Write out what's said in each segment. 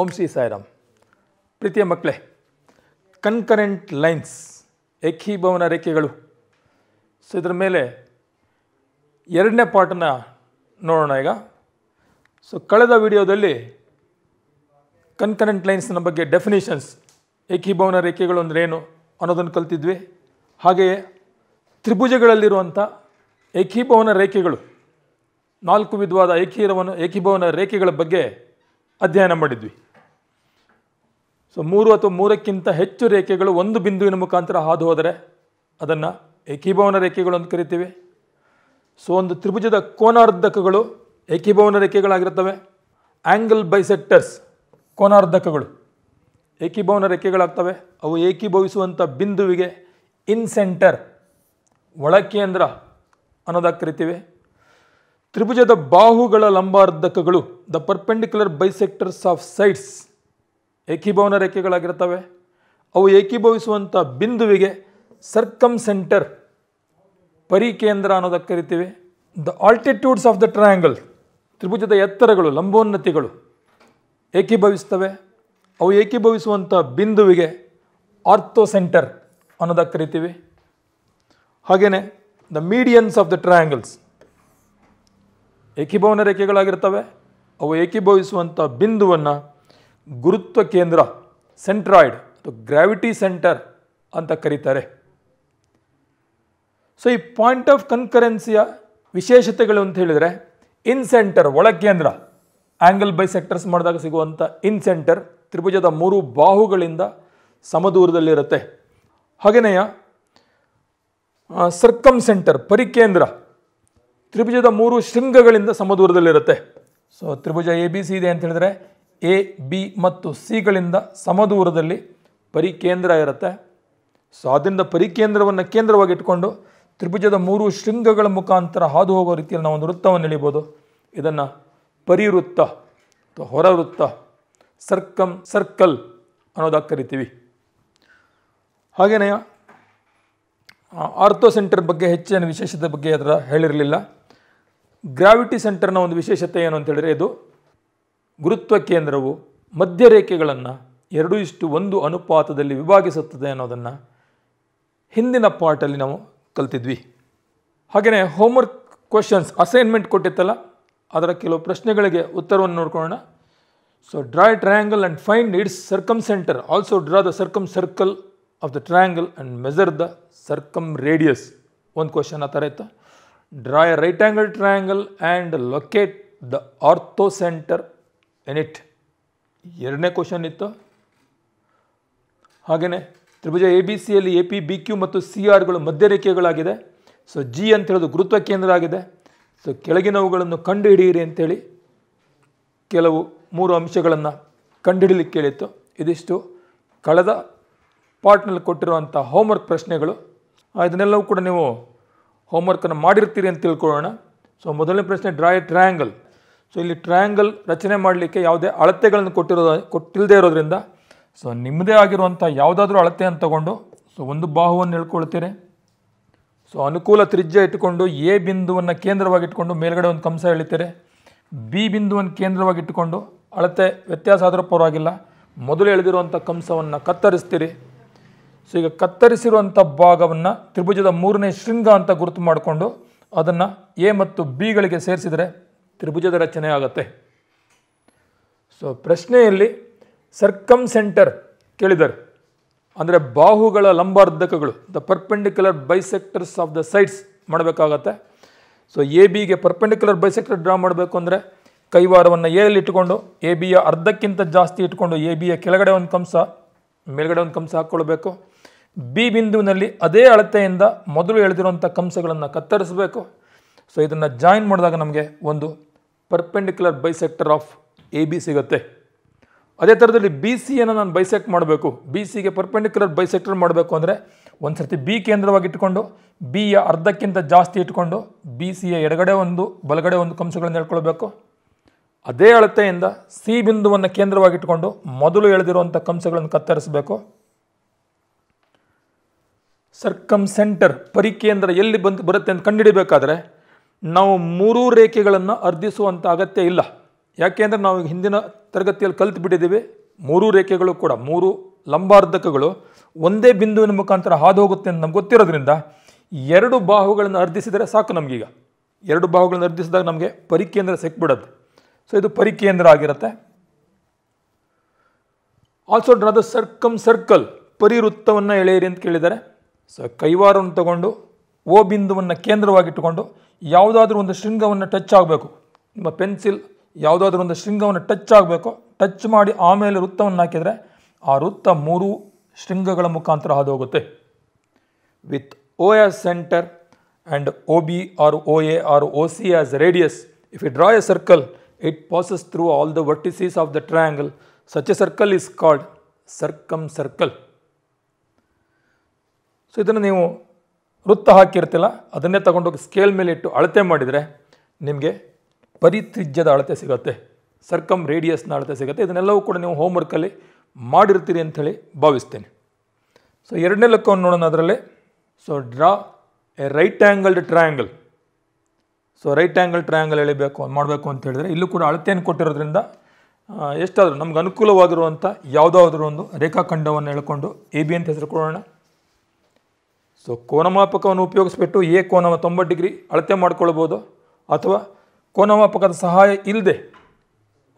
ಓಂ ಶ್ರೀ ಸಾಯಿರಾಮ್ ಪ್ರೀತಿಯ ಮಕ್ಕಳೇ concurrent lines ಏಕೀಭವನ ರೇಖೆಗಳು ಸೊ ಇದರ ಮೇಲೆ ಎರಡನೇ ಪಾಠನ ನೋಡೋಣ ಈಗ ಸೊ ಕಳೆದ ವಿಡಿಯೋದಲ್ಲಿ ಕನ್ಕರೆಂಟ್ ಲೈನ್ಸ್ನ ಬಗ್ಗೆ ಡೆಫಿನೇಷನ್ಸ್ ಏಕೀಭವನ ರೇಖೆಗಳು ಅಂದರೆ ಏನು ಅನ್ನೋದನ್ನು ಕಲ್ತಿದ್ವಿ ಹಾಗೆಯೇ ತ್ರಿಭುಜಗಳಲ್ಲಿರುವಂಥ ಏಕೀಭವನ ರೇಖೆಗಳು ನಾಲ್ಕು ವಿಧವಾದ ಏಕೀರವನ ಏಕೀಭವನ ರೇಖೆಗಳ ಬಗ್ಗೆ ಅಧ್ಯಯನ ಮಾಡಿದ್ವಿ ಸೊ ಮೂರು ಅಥವಾ ಮೂರಕ್ಕಿಂತ ಹೆಚ್ಚು ರೇಖೆಗಳು ಒಂದು ಬಿಂದುವಿನ ಮುಖಾಂತರ ಹಾದು ಹೋದರೆ ಅದನ್ನು ಏಕೀಭವನ ರೇಖೆಗಳು ಅಂತ ಕರಿತೀವಿ ಸೊ ಒಂದು ತ್ರಿಭುಜದ ಕೋನಾರ್ಧಕಗಳು ಏಕೀಭವನ ರೇಖೆಗಳಾಗಿರ್ತವೆ ಆ್ಯಂಗಲ್ ಬೈಸೆಕ್ಟರ್ಸ್ ಕೋನಾರ್ಧಕಗಳು ಏಕೀಭವನ ರೇಖೆಗಳಾಗ್ತವೆ ಅವು ಏಕೀಭವಿಸುವಂಥ ಬಿಂದುವಿಗೆ ಇನ್ ಸೆಂಟರ್ ಒಳಕೇಂದ್ರ ಅನ್ನೋದಾಗಿ ಕರಿತೀವಿ ತ್ರಿಭುಜದ ಬಾಹುಗಳ ಲಂಬಾರ್ಧಕಗಳು the perpendicular bisectors of sides ಏಕೀಭವನ ರೇಖೆಗಳಾಗಿರ್ತವೆ ಅವು ಏಕೀಭವಿಸುವಂಥ ಬಿಂದುವಿಗೆ ಸರ್ಕಮ್ ಸೆಂಟರ್ ಪರಿಕೇಂದ್ರ ಅನ್ನೋದಕ್ಕೆ ಕರಿತೀವಿ the altitudes of the triangle ತ್ರಿಭುಜದ ಎತ್ತರಗಳು ಲಂಬೋನ್ನತಿಗಳು ಏಕೀಭವಿಸ್ತವೆ ಅವು ಏಕೀಭವಿಸುವಂಥ ಬಿಂದುವಿಗೆ ಆರ್ಥೋ ಸೆಂಟರ್ ಅನ್ನೋದಕ್ಕೆ ಕರಿತೀವಿ ಹಾಗೆಯೇ the medians of the triangles ಏಕೀಭವನ ರೇಖೆಗಳಾಗಿರ್ತವೆ ಅವು ಏಕೀಭವಿಸುವಂಥ ಬಿಂದುವನ್ನು ಗುರುತ್ವ ಕೇಂದ್ರ ಸೆಂಟ್ರಾಯ್ಡ್ ಅಥವಾ ಗ್ರಾವಿಟಿ ಸೆಂಟರ್ ಅಂತ ಕರೀತಾರೆ ಸೊ ಈ ಪಾಯಿಂಟ್ ಆಫ್ ಕನ್ಕರೆನ್ಸಿಯ ವಿಶೇಷತೆಗಳು ಅಂತ ಹೇಳಿದರೆ ಇನ್ ಸೆಂಟರ್ ಒಳ ಕೇಂದ್ರ ಆ್ಯಂಗಲ್ ಬೈ ಸೆಕ್ಟರ್ಸ್ ಮಾಡಿದಾಗ ಸಿಗುವಂಥ ಇನ್ ಸೆಂಟರ್ ತ್ರಿಭುಜದ ಮೂರು ಬಾಹುಗಳಿಂದ ಸಮದೂರದಲ್ಲಿರುತ್ತೆ ಹಾಗೆಯ ಸರ್ಕಮ್ ಸೆಂಟರ್ ಪರಿಕೇಂದ್ರ ತ್ರಿಭುಜದ ಮೂರು ಶೃಂಗಗಳಿಂದ ಸಮದೂರದಲ್ಲಿರುತ್ತೆ ಸೊ ತ್ರಿಭುಜ ಎ ಬಿ ಸಿ ಇದೆ ಅಂತ ಹೇಳಿದರೆ ಎ ಬಿ ಮತ್ತು ಸಿಗಳಿಂದ ಸಮದೂರದಲ್ಲಿ ಪರಿಕೇಂದ್ರ ಇರುತ್ತೆ ಸೊ ಅದರಿಂದ ಪರಿಕೇಂದ್ರವನ್ನು ಕೇಂದ್ರವಾಗಿ ಇಟ್ಕೊಂಡು ತ್ರಿಭುಜದ ಮೂರು ಶೃಂಗಗಳ ಮುಖಾಂತರ ಹಾದು ಹೋಗೋ ರೀತಿಯಲ್ಲಿ ನಾವು ಒಂದು ವೃತ್ತವನ್ನು ಎಳಿಬೋದು ಇದನ್ನು ಪರಿವೃತ್ತ ಅಥವಾ ಹೊರವೃತ್ತ ಸರ್ಕಮ್ ಸರ್ಕಲ್ ಅನ್ನೋದಾಗಿ ಕರಿತೀವಿ ಹಾಗೆಯೇ ಆರ್ಥೋ ಸೆಂಟರ್ ಬಗ್ಗೆ ಹೆಚ್ಚಿನ ವಿಶೇಷತೆ ಬಗ್ಗೆ ಅದರ ಹೇಳಿರಲಿಲ್ಲ ಗ್ರಾವಿಟಿ ಸೆಂಟರ್ನ ಒಂದು ವಿಶೇಷತೆ ಏನು ಅಂತ ಹೇಳಿದರೆ ಇದು ಗುರುತ್ವ ಕೇಂದ್ರವು ಮಧ್ಯರೇಖೆಗಳನ್ನು ಎರಡು ಇಷ್ಟು ಒಂದು ಅನುಪಾತದಲ್ಲಿ ವಿಭಾಗಿಸುತ್ತದೆ ಅನ್ನೋದನ್ನು ಹಿಂದಿನ ಪಾರ್ಟಲ್ಲಿ ನಾವು ಕಲ್ತಿದ್ವಿ ಹಾಗೆಯೇ ಹೋಮ್ವರ್ಕ್ ಕ್ವಶನ್ಸ್ ಅಸೈನ್ಮೆಂಟ್ ಕೊಟ್ಟಿತ್ತಲ್ಲ ಅದರ ಕೆಲವು ಪ್ರಶ್ನೆಗಳಿಗೆ ಉತ್ತರವನ್ನು ನೋಡ್ಕೊಳ್ಳೋಣ so draw triangle and find its circumcentre also draw the circumcircle of the triangle and measure the circumradius ಒಂದು ಕ್ವಶನ್ ಆ ಥರ ಇತ್ತು draw a right angle triangle and locate the orthocentre in it ಎರಡನೇ question ಇತ್ತು ಹಾಗೆಯೇ ತ್ರಿಭುಜ A B ಸಿಯಲ್ಲಿ A P B Q ಮತ್ತು ಸಿ ಆರ್ಗಳು ಮಧ್ಯರೇಖೆಗಳಾಗಿದೆ ಸೊ ಜಿ ಅಂತ ಹೇಳೋದು ಗುರುತ್ವ ಕೇಂದ್ರ ಆಗಿದೆ ಸೊ ಕೆಳಗಿನವುಗಳನ್ನು ಕಂಡುಹಿಡಿಯಿರಿ ಅಂತೇಳಿ ಕೆಲವು ಮೂರು ಅಂಶಗಳನ್ನು ಕಂಡುಹಿಡಲಿಕ್ಕೆ ಕೇಳಿತ್ತು ಇದಿಷ್ಟು ಕಳೆದ ಪಾರ್ಟ್ನಲ್ಲಿ ಕೊಟ್ಟಿರುವಂಥ ಹೋಮ್ವರ್ಕ್ ಪ್ರಶ್ನೆಗಳು ಇದನ್ನೆಲ್ಲವೂ ಕೂಡ ನೀವು ಹೋಮ್ವರ್ಕನ್ನು ಮಾಡಿರ್ತೀರಿ ಅಂತ ತಿಳ್ಕೊಳ್ಳೋಣ ಸೊ ಮೊದಲನೇ ಪ್ರಶ್ನೆ ಡ್ರಾ ಎ ಟ್ರಯಾಂಗಲ್ ಸೊ ಇಲ್ಲಿ ಟ್ರಯಾಂಗಲ್ ರಚನೆ ಮಾಡಲಿಕ್ಕೆ ಯಾವುದೇ ಅಳತೆಗಳನ್ನು ಕೊಟ್ಟಿರೋದ ಕೊಟ್ಟಿಲ್ಲದೆ ಇರೋದ್ರಿಂದ ಸೊ ನಿಮ್ಮದೇ ಆಗಿರುವಂಥ ಯಾವುದಾದ್ರೂ ಅಳತೆಯನ್ನು ತಗೊಂಡು ಸೊ ಒಂದು ಬಾಹುವನ್ನು ಹೇಳ್ಕೊಳ್ತೀರಿ ಸೊ ಅನುಕೂಲ ತ್ರಿಜ್ಯ ಇಟ್ಟುಕೊಂಡು ಎ ಬಿಂದುವನ್ನು ಕೇಂದ್ರವಾಗಿ ಇಟ್ಕೊಂಡು ಮೇಲ್ಗಡೆ ಒಂದು ಕಂಸ ಎಳಿತೀರಿ ಬಿ ಬಿಂದುವನ್ನು ಕೇಂದ್ರವಾಗಿ ಇಟ್ಟುಕೊಂಡು ಅಳತೆ ವ್ಯತ್ಯಾಸ ಆದರೂ ಪರವಾಗಿಲ್ಲ ಮೊದಲು ಎಳೆದಿರುವಂಥ ಕಂಸವನ್ನು ಕತ್ತರಿಸ್ತೀರಿ ಸೊ ಈಗ ಕತ್ತರಿಸಿರುವಂಥ ಭಾಗವನ್ನು ತ್ರಿಭುಜದ ಮೂರನೇ ಶೃಂಗ ಅಂತ ಗುರುತು ಮಾಡಿಕೊಂಡು ಅದನ್ನು ಎ ಮತ್ತು ಬಿಗಳಿಗೆ ಸೇರಿಸಿದರೆ ತ್ರಿಭುಜದ ರಚನೆ ಆಗುತ್ತೆ ಸೊ ಪ್ರಶ್ನೆಯಲ್ಲಿ ಸರ್ಕಮ್ ಸೆಂಟರ್ ಕೇಳಿದ್ದಾರೆ ಅಂದರೆ ಬಾಹುಗಳ ಲಂಬಾರ್ಧಕಗಳು the perpendicular bisectors of the sides ಮಾಡಬೇಕಾಗತ್ತೆ ಸೊ ಎ ಬಿಗೆ ಪರ್ಪೆಂಡಿಕ್ಯುಲರ್ ಬೈಸೆಕ್ಟರ್ ಡ್ರಾ ಮಾಡಬೇಕು ಅಂದರೆ ಕೈವಾರವನ್ನು ಎಲ್ಲಿ ಇಟ್ಟುಕೊಂಡು ಎ ಬಿಯ ಅರ್ಧಕ್ಕಿಂತ ಜಾಸ್ತಿ ಇಟ್ಕೊಂಡು ಎ ಬಿಯ ಕೆಳಗಡೆ ಒಂದು ಕಂಸ ಮೇಲ್ಗಡೆ ಒಂದು ಕಂಸ ಹಾಕ್ಕೊಳ್ಬೇಕು ಬಿ ಬಿಂದುವಿನಲ್ಲಿ ಅದೇ ಅಳತೆಯಿಂದ ಮೊದಲು ಎಳೆದಿರುವಂಥ ಕಂಸಗಳನ್ನು ಕತ್ತರಿಸಬೇಕು ಸೊ ಇದನ್ನು ಜಾಯಿನ್ ಮಾಡಿದಾಗ ನಮಗೆ ಒಂದು perpendicular bisector of A B ಸಿಗುತ್ತೆ ಅದೇ ಥರದಲ್ಲಿ ಬಿ ಸಿಯನ್ನು ನಾನು ಬೈಸೆಕ್ಟ್ ಮಾಡಬೇಕು ಬಿ ಸಿಗೆ ಪರ್ಪೆಂಡಿಕ್ಯುಲರ್ ಬೈಸೆಕ್ಟರ್ ಮಾಡಬೇಕು ಅಂದರೆ ಒಂದು ಸರ್ತಿ ಬಿ ಕೇಂದ್ರವಾಗಿ ಇಟ್ಕೊಂಡು ಬಿಯ ಅರ್ಧಕ್ಕಿಂತ ಜಾಸ್ತಿ ಇಟ್ಕೊಂಡು ಬಿ ಸಿಯ ಎಡಗಡೆ ಒಂದು ಬಲಗಡೆ ಒಂದು ಕಂಸಗಳನ್ನು ಹೇಳ್ಕೊಳ್ಬೇಕು ಅದೇ ಅಳತೆಯಿಂದ ಸಿ ಬಿಂದುವನ್ನು ಕೇಂದ್ರವಾಗಿಟ್ಕೊಂಡು ಮೊದಲು ಎಳೆದಿರುವಂಥ ಕಂಸಗಳನ್ನು ಕತ್ತರಿಸಬೇಕು ಸರ್ಕಮ್ ಸೆಂಟರ್ ಪರಿಕೇಂದ್ರ ಎಲ್ಲಿ ಬಂದು ಬರುತ್ತೆ ಅಂತ ಕಂಡುಹಿಡಿಬೇಕಾದ್ರೆ ನಾವು ಮೂರು ರೇಖೆಗಳನ್ನು ಅರ್ಧಿಸುವಂಥ ಅಗತ್ಯ ಇಲ್ಲ ಯಾಕೆಂದರೆ ನಾವು ಹಿಂದಿನ ತರಗತಿಯಲ್ಲಿ ಕಲ್ತು ಬಿಟ್ಟಿದ್ದೀವಿ ಮೂರು ರೇಖೆಗಳು ಕೂಡ ಮೂರು ಲಂಬಾರ್ಧಕಗಳು ಒಂದೇ ಬಿಂದುವಿನ ಮುಖಾಂತರ ಹಾದು ಹೋಗುತ್ತೆ ಅಂತ ನಮ್ಗೆ ಗೊತ್ತಿರೋದ್ರಿಂದ ಎರಡು ಬಾಹುಗಳನ್ನು ಅರ್ಧಿಸಿದರೆ ಸಾಕು ನಮಗೀಗ ಎರಡು ಬಾಹುಗಳನ್ನು ಅರ್ಧಿಸಿದಾಗ ನಮಗೆ ಪರಿಕೇಂದ್ರ ಸಿಕ್ಬಿಡುತ್ತೆ ಸೊ ಇದು ಪರಿಕೇಂದ್ರ ಆಗಿರುತ್ತೆ also draw the circumcircle ಪರಿವೃತ್ತವನ್ನು ಎಳೆಯಿರಿ ಅಂತ ಕೇಳಿದ್ದಾರೆ ಸೊ ಕೈವಾರವನ್ನು ತಗೊಂಡು ಓ ಬಿಂದುವನ್ನು ಕೇಂದ್ರವಾಗಿಟ್ಟುಕೊಂಡು ಯಾವುದಾದ್ರೂ ಒಂದು ಶೃಂಗವನ್ನು ಟಚ್ ಆಗಬೇಕು ನಿಮ್ಮ ಪೆನ್ಸಿಲ್ ಯಾವುದಾದ್ರೂ ಒಂದು ಶೃಂಗವನ್ನು ಟಚ್ ಆಗಬೇಕು ಟಚ್ ಮಾಡಿ ಆಮೇಲೆ ವೃತ್ತವನ್ನು ಹಾಕಿದರೆ ಆ ವೃತ್ತ ಮೂರು ಶೃಂಗಗಳ ಮುಖಾಂತರ ಹಾದು ಹೋಗುತ್ತೆ with O as centre and O B or O A or O C as radius if you draw a circle it passes through all the vertices of the triangle such a circle is called circumcircle so ಇದನ್ನು ನೀವು ವೃತ್ತ ಹಾಕಿರ್ತಿಲ್ಲ ಅದನ್ನೇ ತಗೊಂಡೋಗಿ scale ಮೇಲೆ ಇಟ್ಟು ಅಳತೆ ಮಾಡಿದರೆ ನಿಮಗೆ ಪರಿತ್ರಿಜ್ಯದ ಅಳತೆ ಸಿಗುತ್ತೆ ಸರ್ಕಮ್ ರೇಡಿಯಸ್ನ ಅಳತೆ ಸಿಗುತ್ತೆ ಇದನ್ನೆಲ್ಲವೂ ಕೂಡ ನೀವು ಹೋಮ್ವರ್ಕಲ್ಲಿ ಮಾಡಿರ್ತೀರಿ ಅಂಥೇಳಿ ಭಾವಿಸ್ತೇನೆ ಸೊ ಎರಡನೇ ಲೆಕ್ಕವನ್ನು ನೋಡೋಣ ಅದರಲ್ಲಿ so draw a right angled triangle so right angle triangle ಎಳಿಬೇಕು ಮಾಡಬೇಕು ಅಂತ ಹೇಳಿದರೆ ಇಲ್ಲೂ ಕೂಡ ಅಳತೆಯನ್ನು ಕೊಟ್ಟಿರೋದ್ರಿಂದ ಎಷ್ಟಾದರೂ ನಮ್ಗೆ ಅನುಕೂಲವಾಗಿರುವಂಥ ಯಾವುದಾದ್ರೂ ಒಂದು ರೇಖಾಖಂಡವನ್ನು ಹೇಳ್ಕೊಂಡು ಎ ಬಿ ಅಂತ ಹೆಸರು ಕೊಡೋಣ ಸೊ ಕೋನಮಾಪಕವನ್ನು ಉಪಯೋಗಿಸ್ಬಿಟ್ಟು ಎ ಕೋನ ತೊಂಬತ್ತು ಡಿಗ್ರಿ ಅಳತೆ ಮಾಡ್ಕೊಳ್ಬೋದು ಅಥವಾ ಕೋನಮಾಪಕದ ಸಹಾಯ ಇಲ್ಲದೆ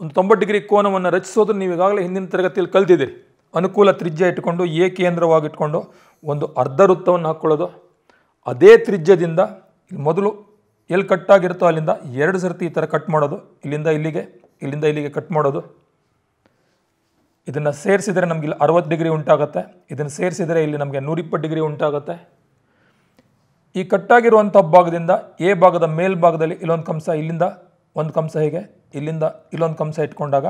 ಒಂದು ತೊಂಬತ್ತು ಡಿಗ್ರಿ ಕೋನವನ್ನು ರಚಿಸೋದು ನೀವು ಈಗಾಗಲೇ ಹಿಂದಿನ ತರಗತಿಯಲ್ಲಿ ಕಲ್ತಿದ್ದೀರಿ ಅನುಕೂಲ ತ್ರಿಜ್ಯ ಇಟ್ಕೊಂಡು ಎ ಕೇಂದ್ರವಾಗಿಟ್ಕೊಂಡು ಒಂದು ಅರ್ಧ ವೃತ್ತವನ್ನು ಹಾಕ್ಕೊಳ್ಳೋದು ಅದೇ ತ್ರಿಜ್ಯದಿಂದ ಮೊದಲು ಎಲ್ಲಿ ಕಟ್ಟಾಗಿರುತ್ತೋ ಅಲ್ಲಿಂದ ಎರಡು ಸರ್ತಿ ಈ ಥರ ಕಟ್ ಮಾಡೋದು ಇಲ್ಲಿಂದ ಇಲ್ಲಿಗೆ ಇಲ್ಲಿಂದ ಇಲ್ಲಿಗೆ ಕಟ್ ಮಾಡೋದು ಇದನ್ನು ಸೇರಿಸಿದರೆ ನಮಗಿಲ್ಲಿ ಅರವತ್ತು ಡಿಗ್ರಿ ಉಂಟಾಗುತ್ತೆ ಇದನ್ನು ಸೇರಿಸಿದರೆ ಇಲ್ಲಿ ನಮಗೆ ನೂರಿಪ್ಪತ್ತು ಡಿಗ್ರಿ ಉಂಟಾಗುತ್ತೆ ಈ ಕಟ್ಟಾಗಿರುವಂಥ ಭಾಗದಿಂದ ಎ ಭಾಗದ ಮೇಲ್ಭಾಗದಲ್ಲಿ ಇಲ್ಲೊಂದು ಕಂಸ ಇಲ್ಲಿಂದ ಒಂದು ಕಂಸ ಹೇಗೆ ಇಲ್ಲಿಂದ ಇಲ್ಲೊಂದು ಕಂಸ ಇಟ್ಕೊಂಡಾಗ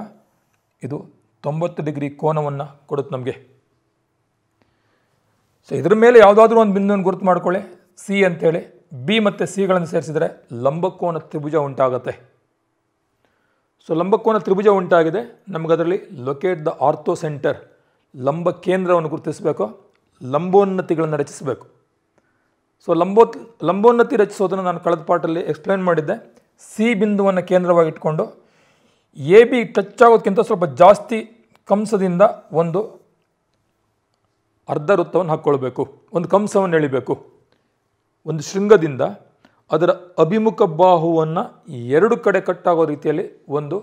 ಇದು ತೊಂಬತ್ತು ಡಿಗ್ರಿ ಕೋನವನ್ನು ಕೊಡುತ್ತೆ ನಮಗೆ ಸೊ ಇದ್ರ ಮೇಲೆ ಯಾವುದಾದ್ರೂ ಒಂದು ಬಿಂದುವನ್ನು ಗುರುತು ಮಾಡ್ಕೊಳ್ಳಿ ಸಿ ಅಂತೇಳಿ ಬಿ ಮತ್ತು ಸಿಗಳನ್ನು ಸೇರಿಸಿದರೆ ಲಂಬಕೋನ ತ್ರಿಭುಜ ಉಂಟಾಗುತ್ತೆ ಸೊ ಲಂಬಕೋನ ತ್ರಿಭುಜ ಉಂಟಾಗಿದೆ ನಮಗದರಲ್ಲಿ ಲೊಕೇಟ್ ದ ಆರ್ಥೋ ಸೆಂಟರ್ ಲಂಬ ಕೇಂದ್ರವನ್ನು ಗುರುತಿಸಬೇಕು ಲಂಬೋನ್ನತಿಗಳನ್ನು ರಚಿಸಬೇಕು ಸೊ ಲಂಬೋತ್ ಲಂಬೋನ್ನತಿ ರಚಿಸೋದನ್ನು ನಾನು ಕಳೆದ ಪಾಟಲ್ಲಿ ಎಕ್ಸ್ಪ್ಲೇನ್ ಮಾಡಿದ್ದೆ ಸಿ ಬಿಂದುವನ್ನು ಕೇಂದ್ರವಾಗಿಟ್ಕೊಂಡು ಎ ಬಿ ಟಚ್ ಆಗೋದಕ್ಕಿಂತ ಸ್ವಲ್ಪ ಜಾಸ್ತಿ ಕಂಸದಿಂದ ಒಂದು ಅರ್ಧ ವೃತ್ತವನ್ನು ಹಾಕ್ಕೊಳ್ಬೇಕು ಒಂದು ಕಂಸವನ್ನು ಎಳಿಬೇಕು ಒಂದು ಶೃಂಗದಿಂದ ಅದರ ಅಭಿಮುಖ ಬಾಹುವನ್ನು ಎರಡು ಕಡೆ ಕಟ್ಟಾಗೋ ರೀತಿಯಲ್ಲಿ ಒಂದು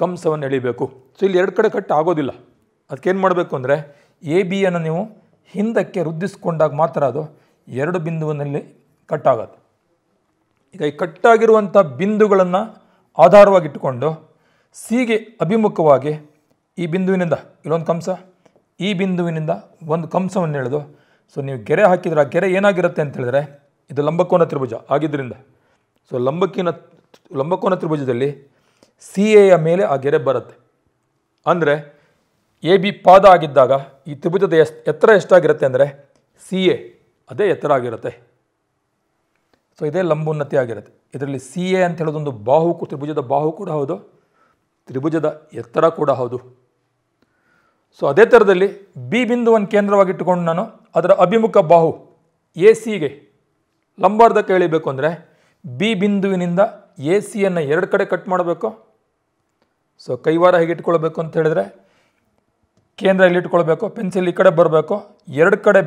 ಕಂಸವನ್ನು ಎಳಿಬೇಕು ಸೊ ಇಲ್ಲಿ ಎರಡು ಕಡೆ ಕಟ್ ಆಗೋದಿಲ್ಲ ಅದಕ್ಕೇನು ಮಾಡಬೇಕು ಅಂದರೆ ಎ ಬಿಯನ್ನು ನೀವು ಹಿಂದಕ್ಕೆ ವೃದ್ಧಿಸ್ಕೊಂಡಾಗ ಮಾತ್ರ ಅದು ಎರಡು ಬಿಂದುವಿನಲ್ಲಿ ಕಟ್ಟಾಗತ್ತೆ ಈಗ ಈ ಕಟ್ಟಾಗಿರುವಂಥ ಬಿಂದುಗಳನ್ನು ಆಧಾರವಾಗಿಟ್ಟುಕೊಂಡು ಸಿಗೆ ಅಭಿಮುಖವಾಗಿ ಈ ಬಿಂದುವಿನಿಂದ ಇಲ್ಲೊಂದು ಕಂಸ ಈ ಬಿಂದುವಿನಿಂದ ಒಂದು ಕಂಸವನ್ನು ಎಳೆದು ಸೊ ನೀವು ಗೆರೆ ಹಾಕಿದರೆ ಆ ಗೆರೆ ಏನಾಗಿರುತ್ತೆ ಅಂತ ಹೇಳಿದ್ರೆ ಇದು ಲಂಬಕೋನ ತ್ರಿಭುಜ ಆಗಿದ್ದರಿಂದ ಸೊ ಲಂಬಕಿನ ಲಂಬಕೋನ ತ್ರಿಭುಜದಲ್ಲಿ ಸಿ ಎಯ ಮೇಲೆ ಆ ಗೆರೆ ಬರುತ್ತೆ ಅಂದರೆ ಎ ಬಿ ಪಾದ ಆಗಿದ್ದಾಗ ಈ ತ್ರಿಭುಜದ ಎಸ್ ಎತ್ತರ ಎಷ್ಟಾಗಿರುತ್ತೆ ಅಂದರೆ ಸಿ ಎ ಅದೇ ಎತ್ತರ ಆಗಿರುತ್ತೆ ಸೊ ಇದೇ ಲಂಬೋನ್ನತಿ ಆಗಿರುತ್ತೆ ಇದರಲ್ಲಿ ಸಿ ಎ ಅಂತ ಹೇಳೋದೊಂದು ಬಾಹು ತ್ರಿಭುಜದ ಬಾಹು ಕೂಡ ಹೌದು ತ್ರಿಭುಜದ ಎತ್ತರ ಕೂಡ ಹೌದು ಸೊ ಅದೇ ಥರದಲ್ಲಿ ಬಿ ಬಿಂದುವನ್ನು ಕೇಂದ್ರವಾಗಿಟ್ಟುಕೊಂಡು ನಾನು ಅದರ ಅಭಿಮುಖ ಬಾಹು ಎ ಸಿಗೆ ಲಂಬಾರ್ಧಕ್ಕೆ ಎಳಿಬೇಕು ಅಂದರೆ ಬಿ ಬಿಂದುವಿನಿಂದ ಎ ಸಿಯನ್ನು ಎರಡು ಕಡೆ ಕಟ್ ಮಾಡಬೇಕು ಸೊ ಕೈವಾರ ಹೇಗೆ ಇಟ್ಕೊಳ್ಬೇಕು ಅಂತ ಹೇಳಿದ್ರೆ ಕೇಂದ್ರ ಇಲ್ಲಿ ಇಟ್ಕೊಳ್ಬೇಕು ಪೆನ್ಸಿಲ್ ಈ ಕಡೆ ಬರಬೇಕು ಎರಡು ಕಡೆ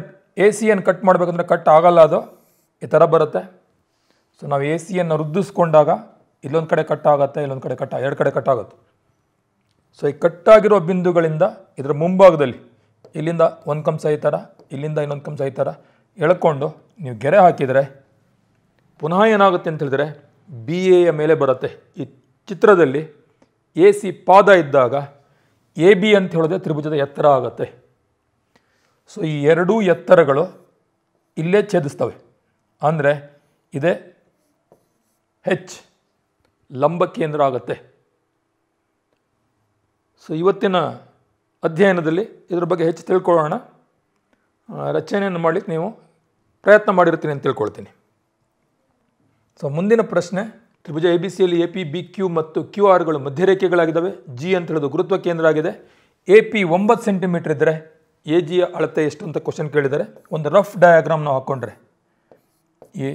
ಎ ಸಿಯನ್ನು ಕಟ್ ಮಾಡಬೇಕಂದ್ರೆ ಕಟ್ ಆಗಲ್ಲ ಅದು ಈ ಥರ ಬರುತ್ತೆ ಸೊ ನಾವು ಎ ಸಿಯನ್ನು ರುದ್ದಿಸ್ಕೊಂಡಾಗ ಇಲ್ಲೊಂದು ಕಡೆ ಕಟ್ ಆಗುತ್ತೆ ಇಲ್ಲೊಂದು ಕಡೆ ಕಟ್ ಎರಡು ಕಡೆ ಕಟ್ ಆಗುತ್ತೆ ಸೊ ಈ ಕಟ್ಟಾಗಿರೋ ಬಿಂದುಗಳಿಂದ ಇದರ ಮುಂಭಾಗದಲ್ಲಿ ಇಲ್ಲಿಂದ ಒಂದು ಕಂಸ ಈ ಥರ ಇಲ್ಲಿಂದ ಇನ್ನೊಂದು ಕಂಸ ಈ ಥರ ಎಳ್ಕೊಂಡು ನೀವು ಗೆರೆ ಹಾಕಿದರೆ ಪುನಃ ಏನಾಗುತ್ತೆ ಅಂತ ಹೇಳಿದರೆ ಬಿ ಎಯ ಮೇಲೆ ಬರುತ್ತೆ ಈ ಚಿತ್ರದಲ್ಲಿ ಎ ಸಿ ಪಾದ ಇದ್ದಾಗ ಎ ಬಿ ಅಂತ ಹೇಳಿದ್ರೆ ತ್ರಿಭುಜದ ಎತ್ತರ ಆಗುತ್ತೆ ಸೊ ಈ ಎರಡೂ ಎತ್ತರಗಳು ಇಲ್ಲೇ ಛೇದಿಸ್ತವೆ ಅಂದರೆ ಇದೇ ಹೆಚ್ ಲಂಬ ಕೇಂದ್ರ ಆಗುತ್ತೆ ಸೊ ಇವತ್ತಿನ ಅಧ್ಯಯನದಲ್ಲಿ ಇದ್ರ ಬಗ್ಗೆ ಹೆಚ್ಚು ತಿಳ್ಕೊಳ್ಳೋಣ ರಚನೆಯನ್ನು ಮಾಡಲಿಕ್ಕೆ ನೀವು ಪ್ರಯತ್ನ ಮಾಡಿರ್ತೀನಿ ಅಂತ ತಿಳ್ಕೊಳ್ತೀನಿ ಸೊ ಮುಂದಿನ ಪ್ರಶ್ನೆ ತ್ರಿಭುಜ ಎ ಬಿ ಸಿಯಲ್ಲಿ ಎ ಪಿ ಬಿ ಕ್ಯೂ ಮತ್ತು ಕ್ಯೂ ಆರ್ಗಳು ಮಧ್ಯರೇಖೆಗಳಾಗಿದ್ದಾವೆ ಜಿ ಅಂತ ಹೇಳೋದು ಗುರುತ್ವ ಕೇಂದ್ರ ಆಗಿದೆ ಎ ಪಿ ಒಂಬತ್ತು ಸೆಂಟಿಮೀಟ್ರ್ ಇದ್ದರೆ ಎ ಜಿಯ ಅಳತೆ ಎಷ್ಟು ಅಂತ ಕ್ವಶನ್ ಕೇಳಿದರೆ ಒಂದು ರಫ್ ಡಯಾಗ್ರಾಮ್ನ ಹಾಕ್ಕೊಂಡ್ರೆ ಎ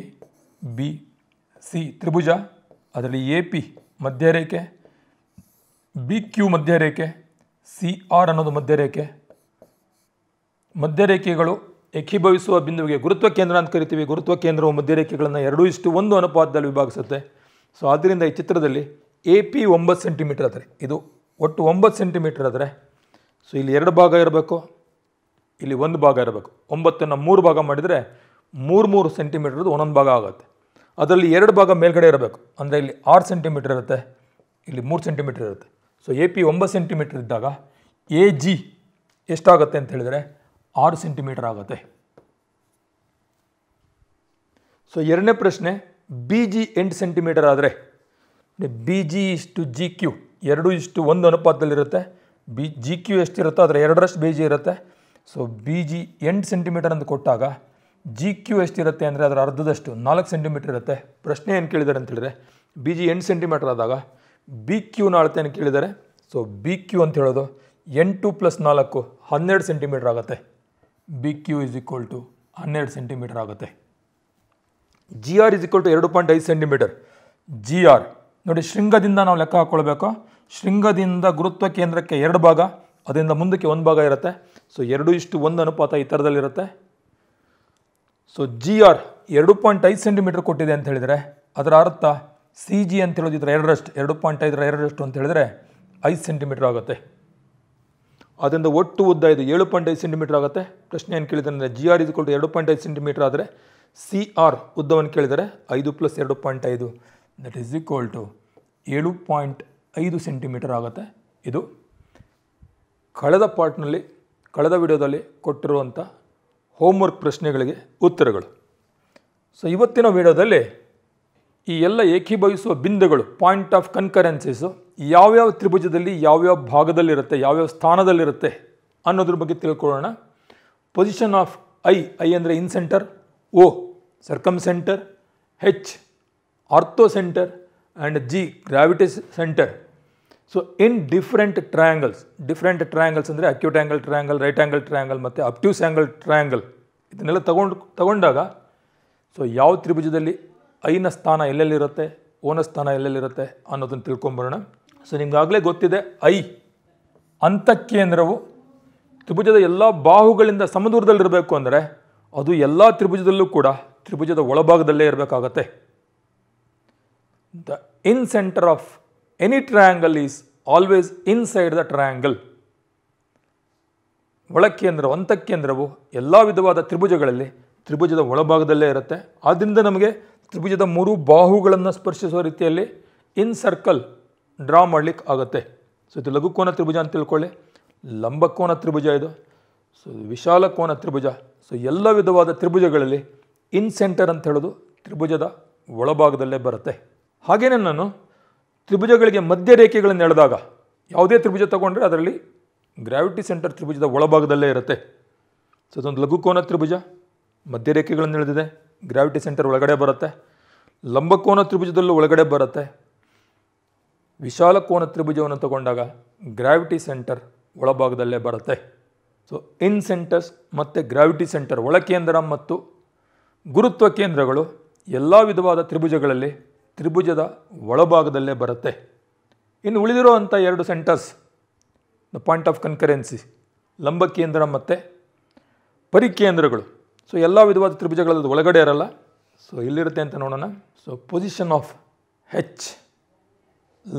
ಬಿ ಸಿ ತ್ರಿಭುಜ ಅದರಲ್ಲಿ ಎ ಪಿ ಮಧ್ಯರೇಖೆ ಬಿ ಕ್ಯೂ ಮಧ್ಯರೇಖೆ ಸಿ ಆರ್ ಅನ್ನೋದು ಮಧ್ಯರೇಖೆ ಮಧ್ಯರೇಖೆಗಳು ಏಕೀಭವಿಸುವ ಬಿಂದುವಿಗೆ ಗುರುತ್ವ ಕೇಂದ್ರ ಅಂತ ಕರಿತೀವಿ ಗುರುತ್ವ ಕೇಂದ್ರವು ಮಧ್ಯರೇಖೆಗಳನ್ನು ಎರಡೂ ಇಷ್ಟು ಒಂದು ಅನುಪಾತದಲ್ಲಿ ವಿಭಾಗಿಸುತ್ತೆ ಸೊ ಆದ್ದರಿಂದ ಈ ಚಿತ್ರದಲ್ಲಿ ಎ ಪಿ ಒಂಬತ್ತು ಸೆಂಟಿಮೀಟರ್ ಆದರೆ ಇದು ಒಟ್ಟು ಒಂಬತ್ತು ಸೆಂಟಿಮೀಟರ್ ಆದರೆ ಸೊ ಇಲ್ಲಿ ಎರಡು ಭಾಗ ಇರಬೇಕು ಇಲ್ಲಿ ಒಂದು ಭಾಗ ಇರಬೇಕು ಒಂಬತ್ತನ್ನು ಮೂರು ಭಾಗ ಮಾಡಿದರೆ ಮೂರು ಮೂರು ಸೆಂಟಿಮೀಟ್ರದ್ದು ಒಂದೊಂದು ಭಾಗ ಆಗುತ್ತೆ ಅದರಲ್ಲಿ ಎರಡು ಭಾಗ ಮೇಲ್ಗಡೆ ಇರಬೇಕು ಅಂದರೆ ಇಲ್ಲಿ ಆರು ಸೆಂಟಿಮೀಟ್ರ್ ಇರುತ್ತೆ ಇಲ್ಲಿ ಮೂರು ಸೆಂಟಿಮೀಟ್ರ್ ಇರುತ್ತೆ ಸೊ ಎ ಪಿ ಒಂಬತ್ತು ಸೆಂಟಿಮೀಟ್ರ್ ಇದ್ದಾಗ ಎ ಜಿ ಎಷ್ಟಾಗುತ್ತೆ ಅಂತ ಹೇಳಿದರೆ ಆರು ಸೆಂಟಿಮೀಟರ್ ಆಗುತ್ತೆ ಸೊ ಎರಡನೇ ಪ್ರಶ್ನೆ ಬಿ ಜಿ ಎಂಟು ಸೆಂಟಿಮೀಟರ್ ಆದರೆ ಬಿ ಜಿ ಇಷ್ಟು ಜಿ ಕ್ಯೂ ಎರಡು ಇಷ್ಟು ಒಂದು ಅನುಪಾತದಲ್ಲಿರುತ್ತೆ ಬಿ ಜಿ ಕ್ಯೂ ಎಷ್ಟಿರುತ್ತೋ ಅದರ ಎರಡರಷ್ಟು ಬಿ ಜಿ ಇರುತ್ತೆ ಸೊ ಬಿ ಜಿ ಎಂಟು ಸೆಂಟಿಮೀಟರ್ ಅಂತ ಕೊಟ್ಟಾಗ ಜಿ ಕ್ಯೂ ಎಷ್ಟಿರುತ್ತೆ ಅಂದರೆ ಅದರ ಅರ್ಧದಷ್ಟು ನಾಲ್ಕು ಸೆಂಟಿಮೀಟರ್ ಇರುತ್ತೆ ಪ್ರಶ್ನೆ ಏನು ಕೇಳಿದ್ದಾರೆ ಅಂತೇಳಿದರೆ ಬಿ ಜಿ ಎಂಟು ಸೆಂಟಿಮೀಟರ್ ಆದಾಗ ಬಿ ಕ್ಯೂನ ಅಂತ ಕೇಳಿದ್ದಾರೆ ಸೊ ಬಿ ಕ್ಯೂ ಅಂತ ಹೇಳೋದು ಎಂಟು ಪ್ಲಸ್ ನಾಲ್ಕು ಹನ್ನೆರಡು ಸೆಂಟಿಮೀಟರ್ ಆಗುತ್ತೆ B Q is equal to ಹನ್ನೆರಡು ಸೆಂಟಿಮೀಟರ್ ಆಗುತ್ತೆ G R is equal to ಎರಡು ಪಾಯಿಂಟ್ ಐದು ಸೆಂಟಿಮೀಟರ್ ಜಿ ಆರ್ ನೋಡಿ ಶೃಂಗದಿಂದ ನಾವು ಲೆಕ್ಕ ಹಾಕ್ಕೊಳ್ಬೇಕು ಶೃಂಗದಿಂದ ಗುರುತ್ವ ಕೇಂದ್ರಕ್ಕೆ ಎರಡು ಭಾಗ ಅದರಿಂದ ಮುಂದಕ್ಕೆ ಒಂದು ಭಾಗ ಇರುತ್ತೆ ಸೊ ಎರಡು ಇಷ್ಟು ಒಂದು ಅನುಪಾತ ಈ ಥರದಲ್ಲಿರುತ್ತೆ ಸೊ ಜಿ ಆರ್ ಎರಡು ಪಾಯಿಂಟ್ ಐದು ಸೆಂಟಿಮೀಟರ್ ಕೊಟ್ಟಿದೆ ಅಂತ ಹೇಳಿದರೆ ಅದರ ಅರ್ಥ ಸಿ ಜಿ ಅಂತ ಹೇಳೋದಿದ್ರೆ ಎರಡರಷ್ಟು ಎರಡು ಪಾಯಿಂಟ್ ಐದರ ಎರಡರಷ್ಟು ಅಂತ ಹೇಳಿದರೆ ಐದು ಸೆಂಟಿಮೀಟರ್ ಆಗುತ್ತೆ ಅದರಿಂದ ಒಟ್ಟು ಉದ್ದ ಇದು ಏಳು ಪಾಯಿಂಟ್ ಐದು ಸೆಂಟಿಮೀಟರ್ ಆಗುತ್ತೆ ಪ್ರಶ್ನೆ ಏನು ಕೇಳಿದರೆ ಅಂದರೆ ಜಿ ಆರ್ ಇದು ಎರಡು ಪಾಯಿಂಟ್ ಐದು ಸೆಂಟಿಮೀಟರ್ ಆದರೆ ಸಿ ಆರ್ ಉದ್ದವನ್ನು ಕೇಳಿದರೆ ಐದು ಪ್ಲಸ್ ಎರಡು ಪಾಯಿಂಟ್ ಐದು ದಟ್ ಈಸ್ ಈಕ್ವಲ್ ಟು ಏಳು ಪಾಯಿಂಟ್ ಐದು ಸೆಂಟಿಮೀಟರ್ ಆಗುತ್ತೆ ಇದು ಕಳೆದ ಪಾರ್ಟ್ನಲ್ಲಿ ಕಳೆದ ವಿಡಿಯೋದಲ್ಲಿ ಕೊಟ್ಟಿರುವಂಥ ಹೋಮ್ವರ್ಕ್ ಪ್ರಶ್ನೆಗಳಿಗೆ ಉತ್ತರಗಳು ಸೊ ಇವತ್ತಿನ ವಿಡಿಯೋದಲ್ಲಿ ಈ ಎಲ್ಲ ಏಕೀಭವಿಸುವ ಬಿಂದುಗಳು ಪಾಯಿಂಟ್ ಆಫ್ ಕನ್ಕರೆನ್ಸೀಸು ಯಾವ್ಯಾವ ತ್ರಿಭುಜದಲ್ಲಿ ಯಾವ್ಯಾವ ಭಾಗದಲ್ಲಿರುತ್ತೆ ಯಾವ್ಯಾವ ಸ್ಥಾನದಲ್ಲಿರುತ್ತೆ ಅನ್ನೋದ್ರ ಬಗ್ಗೆ ತಿಳ್ಕೊಳ್ಳೋಣ ಪೊಸಿಷನ್ ಆಫ್ ಐ ಐ ಅಂದರೆ incentre O circumcentre H orthocentre and G gravity centre so in different triangles different triangles ಅಂದರೆ acute angle triangle right angle triangle ಮತ್ತು ಅಪ್ಟ್ಯೂಸ್ ಆ್ಯಂಗಲ್ ಟ್ರಯಾಂಗಲ್ ಇದನ್ನೆಲ್ಲ ತಗೊಂಡು ತಗೊಂಡಾಗ so ಯಾವ ತ್ರಿಭುಜದಲ್ಲಿ ಐನ ಸ್ಥಾನ ಎಲ್ಲೆಲ್ಲಿರುತ್ತೆ ಓನ ಸ್ಥಾನ ಎಲ್ಲೆಲ್ಲಿರುತ್ತೆ ಅನ್ನೋದನ್ನು ತಿಳ್ಕೊಂಬರೋಣ ಸೊ ನಿಮಗಾಗಲೇ ಗೊತ್ತಿದೆ ಐ ಕೇಂದ್ರವು ತ್ರಿಭುಜದ ಎಲ್ಲ ಬಾಹುಗಳಿಂದ ಸಮದೂರದಲ್ಲಿರಬೇಕು ಅಂದರೆ ಅದು ಎಲ್ಲ ತ್ರಿಭುಜದಲ್ಲೂ ಕೂಡ ತ್ರಿಭುಜದ ಒಳಭಾಗದಲ್ಲೇ ಇರಬೇಕಾಗತ್ತೆ the incentre of any any always inside the triangle the ಕೇಂದ್ರ ಒಳಕೇಂದ್ರ ಕೇಂದ್ರವು ಎಲ್ಲ ವಿಧವಾದ ತ್ರಿಭುಜಗಳಲ್ಲಿ ತ್ರಿಭುಜದ ಒಳಭಾಗದಲ್ಲೇ ಇರುತ್ತೆ ಆದ್ದರಿಂದ ನಮಗೆ ತ್ರಿಭುಜದ ಮೂರು ಬಾಹುಗಳನ್ನು ಸ್ಪರ್ಶಿಸುವ ರೀತಿಯಲ್ಲಿ ಇನ್ ಸರ್ಕಲ್ ಡ್ರಾ ಮಾಡಲಿಕ್ಕೆ ಆಗುತ್ತೆ ಸೊ ಇದು ಲಘುಕೋನ ತ್ರಿಭುಜ ಅಂತ ತಿಳ್ಕೊಳ್ಳಿ ಲಂಬಕೋನ ತ್ರಿಭುಜ ಇದು ಸೊ ವಿಶಾಲ ಕೋನ ತ್ರಿಭುಜ ಸೊ ಎಲ್ಲ ವಿಧವಾದ ತ್ರಿಭುಜಗಳಲ್ಲಿ ಇನ್ ಸೆಂಟರ್ ಅಂತ ಹೇಳೋದು ತ್ರಿಭುಜದ ಒಳಭಾಗದಲ್ಲೇ ಬರುತ್ತೆ ಹಾಗೆಯೇ ನಾನು ತ್ರಿಭುಜಗಳಿಗೆ ಮಧ್ಯ ರೇಖೆಗಳನ್ನು ಎಳೆದಾಗ ಯಾವುದೇ ತ್ರಿಭುಜ ತಗೊಂಡ್ರೆ ಅದರಲ್ಲಿ ಗ್ರಾವಿಟಿ ಸೆಂಟರ್ ತ್ರಿಭುಜದ ಒಳಭಾಗದಲ್ಲೇ ಇರುತ್ತೆ ಸೊ ಅದೊಂದು ಲಘುಕೋನ ತ್ರಿಭುಜ ಮಧ್ಯ ರೇಖೆಗಳನ್ನು ಎಳೆದಿದೆ ಗ್ರಾವಿಟಿ ಸೆಂಟರ್ ಒಳಗಡೆ ಬರುತ್ತೆ ಲಂಬಕೋನ ತ್ರಿಭುಜದಲ್ಲೂ ಒಳಗಡೆ ಬರುತ್ತೆ ವಿಶಾಲ ಕೋನ ತ್ರಿಭುಜವನ್ನು ತಗೊಂಡಾಗ ಗ್ರಾವಿಟಿ ಸೆಂಟರ್ ಒಳಭಾಗದಲ್ಲೇ ಬರುತ್ತೆ ಸೊ ಇನ್ ಸೆಂಟರ್ಸ್ ಮತ್ತು ಗ್ರಾವಿಟಿ ಸೆಂಟರ್ ಒಳಕೇಂದ್ರ ಮತ್ತು ಗುರುತ್ವ ಕೇಂದ್ರಗಳು ಎಲ್ಲ ವಿಧವಾದ ತ್ರಿಭುಜಗಳಲ್ಲಿ ತ್ರಿಭುಜದ ಒಳಭಾಗದಲ್ಲೇ ಬರುತ್ತೆ ಇನ್ನು ಉಳಿದಿರೋ ಎರಡು centres the point of concurrency ಲಂಬ ಕೇಂದ್ರ ಮತ್ತು ಪರಿಕೇಂದ್ರಗಳು ಸೊ ಎಲ್ಲ ವಿಧವಾದ ತ್ರಿಭುಜಗಳದ್ದು ಒಳಗಡೆ ಇರಲ್ಲ ಸೊ ಇಲ್ಲಿರುತ್ತೆ ಅಂತ ನೋಡೋಣ ಸೊ ಪೊಸಿಷನ್ ಆಫ್ ಹೆಚ್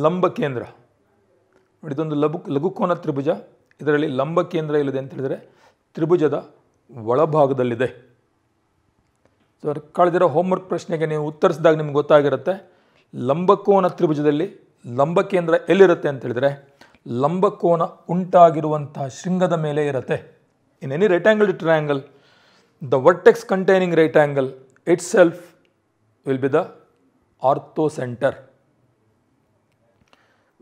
ಲಂಬ ಕೇಂದ್ರ ಇದೊಂದು ಲಘು ಲಘುಕೋನ ತ್ರಿಭುಜ ಇದರಲ್ಲಿ ಲಂಬ ಕೇಂದ್ರ ಇಲ್ಲಿದೆ ಅಂತ ಹೇಳಿದರೆ ತ್ರಿಭುಜದ ಒಳಭಾಗದಲ್ಲಿದೆ ಸೊ ಕಳೆದಿರೋ ಹೋಮ್ವರ್ಕ್ ಪ್ರಶ್ನೆಗೆ ನೀವು ಉತ್ತರಿಸಿದಾಗ ನಿಮ್ಗೆ ಗೊತ್ತಾಗಿರುತ್ತೆ ಲಂಬಕೋನ ತ್ರಿಭುಜದಲ್ಲಿ ಲಂಬಕೇಂದ್ರ ಎಲ್ಲಿರುತ್ತೆ ಅಂತ ಹೇಳಿದರೆ ಲಂಬಕೋನ ಉಂಟಾಗಿರುವಂತಹ ಶೃಂಗದ ಮೇಲೆ ಇರುತ್ತೆ in any right angle triangle the vertex containing right angle itself will be the orthocentre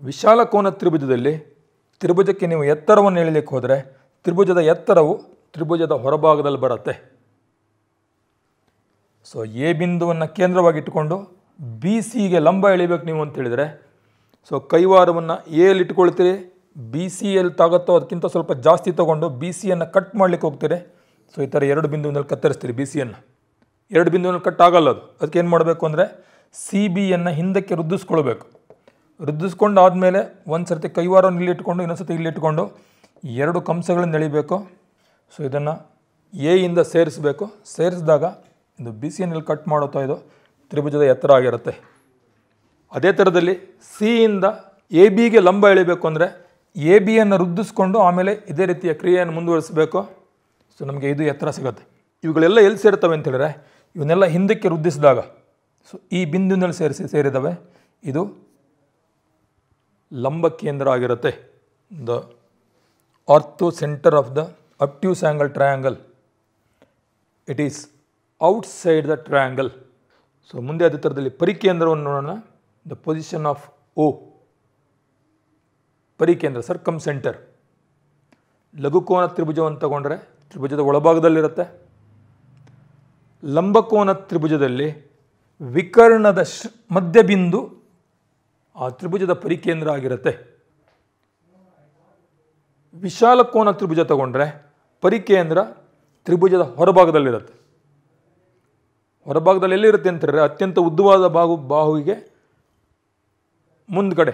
ವಿಶಾಲಕೋನ ತ್ರಿಭುಜದಲ್ಲಿ ತ್ರಿಭುಜಕ್ಕೆ ನೀವು ಎತ್ತರವನ್ನು ಎಳಿಲಿಕ್ಕೆ ಹೋದರೆ ತ್ರಿಭುಜದ ಎತ್ತರವು ತ್ರಿಭುಜದ ಹೊರಭಾಗದಲ್ಲಿ ಬರುತ್ತೆ ಸೊ ಎ ಬಿಂದುವನ್ನು ಕೇಂದ್ರವಾಗಿಟ್ಟುಕೊಂಡು ಬಿ ಸಿಗೆ ಲಂಬ ಎಳಿಬೇಕು ನೀವು ಅಂತ ಹೇಳಿದರೆ ಸೊ ಕೈವಾರವನ್ನು ಎಲ್ಲಿ ಇಟ್ಕೊಳ್ತೀರಿ ಬಿ ಸಿ ಎಲ್ಲಿ ತಾಗತ್ತೋ ಅದಕ್ಕಿಂತ ಸ್ವಲ್ಪ ಜಾಸ್ತಿ ತೊಗೊಂಡು ಬಿ ಸಿಯನ್ನು ಕಟ್ ಮಾಡಲಿಕ್ಕೆ ಹೋಗ್ತೀರಿ ಸೊ ಈ ಥರ ಎರಡು ಬಿಂದುವಿನಲ್ಲಿ ಕತ್ತರಿಸ್ತೀರಿ ಬಿ ಸಿಯನ್ನು ಎರಡು ಬಿಂದುವಿನಲ್ಲಿ ಕಟ್ ಆಗಲ್ಲ ಅದು ಅದಕ್ಕೆ ಏನು ಮಾಡಬೇಕು ಅಂದರೆ ಸಿ ಬಿಯನ್ನು ಹಿಂದಕ್ಕೆ ರುದ್ದಿಸ್ಕೊಳ್ಬೇಕು ರುದ್ದಿಸ್ಕೊಂಡು ಆದಮೇಲೆ ಒಂದು ಸರ್ತಿ ಕೈವಾರವನ್ನು ಇಲ್ಲಿ ಇಟ್ಕೊಂಡು ಇನ್ನೊಂದು ಸರ್ತಿ ಇಲ್ಲಿ ಇಟ್ಕೊಂಡು ಎರಡು ಕಂಸಗಳನ್ನು ಎಳಿಬೇಕು ಸೊ ಇದನ್ನು ಎಯಿಂದ ಸೇರಿಸಬೇಕು ಸೇರಿಸಿದಾಗ ಇದು ಬಿ ಸಿ ಎನ್ನಲ್ಲಿ ಕಟ್ ಮಾಡುತ್ತಾ ಇದು ತ್ರಿಭುಜದ ಎತ್ತರ ಆಗಿರುತ್ತೆ ಅದೇ ಥರದಲ್ಲಿ ಇಂದ ಎ ಬಿಗೆ ಲಂಬ ಎಳಿಬೇಕು ಅಂದರೆ ಎ ಬಿಯನ್ನು ವೃದ್ಧಿಸ್ಕೊಂಡು ಆಮೇಲೆ ಇದೇ ರೀತಿಯ ಕ್ರಿಯೆಯನ್ನು ಮುಂದುವರಿಸಬೇಕು ಸೊ ನಮಗೆ ಇದು ಎತ್ತರ ಸಿಗುತ್ತೆ ಇವುಗಳೆಲ್ಲ ಎಲ್ಲಿ ಸೇರ್ತವೆ ಅಂತ ಇವನ್ನೆಲ್ಲ ಹಿಂದಕ್ಕೆ ವೃದ್ಧಿಸಿದಾಗ ಸೊ ಈ ಬಿಂದಿನಲ್ಲಿ ಸೇರಿಸಿ ಸೇರಿದವೆ ಇದು ಲಂಬ ಕೇಂದ್ರ ಆಗಿರುತ್ತೆ the orthocentre of the obtuse angle triangle it is outside the triangle so ಮುಂದೆ ಅದೇ ಥರದಲ್ಲಿ ಪರಿಕೇಂದ್ರವನ್ನು ನೋಡೋಣ ದ ಪೊಸಿಷನ್ ಆಫ್ ಓ ಪರಿಕೇಂದ್ರ ಸರ್ಕಮ್ ಸೆಂಟರ್ ಲಘುಕೋನ ತ್ರಿಭುಜವನ್ನು ತಗೊಂಡ್ರೆ ತ್ರಿಭುಜದ ಒಳಭಾಗದಲ್ಲಿರುತ್ತೆ ಲಂಬಕೋನ ತ್ರಿಭುಜದಲ್ಲಿ ವಿಕರ್ಣದ ಶ್ ಮಧ್ಯಬಿಂದು ಆ ತ್ರಿಭುಜದ ಪರಿಕೇಂದ್ರ ಆಗಿರುತ್ತೆ ವಿಶಾಲಕೋನ ತ್ರಿಭುಜ ತಗೊಂಡ್ರೆ ಪರಿಕೇಂದ್ರ ತ್ರಿಭುಜದ ಹೊರಭಾಗದಲ್ಲಿರುತ್ತೆ ಹೊರಭಾಗದಲ್ಲಿ ಎಲ್ಲಿರುತ್ತೆ ಅಂತಾರೆ ಅತ್ಯಂತ ಉದ್ದವಾದ ಬಾಹು ಬಾಹುವಿಗೆ ಮುಂದ್ಗಡೆ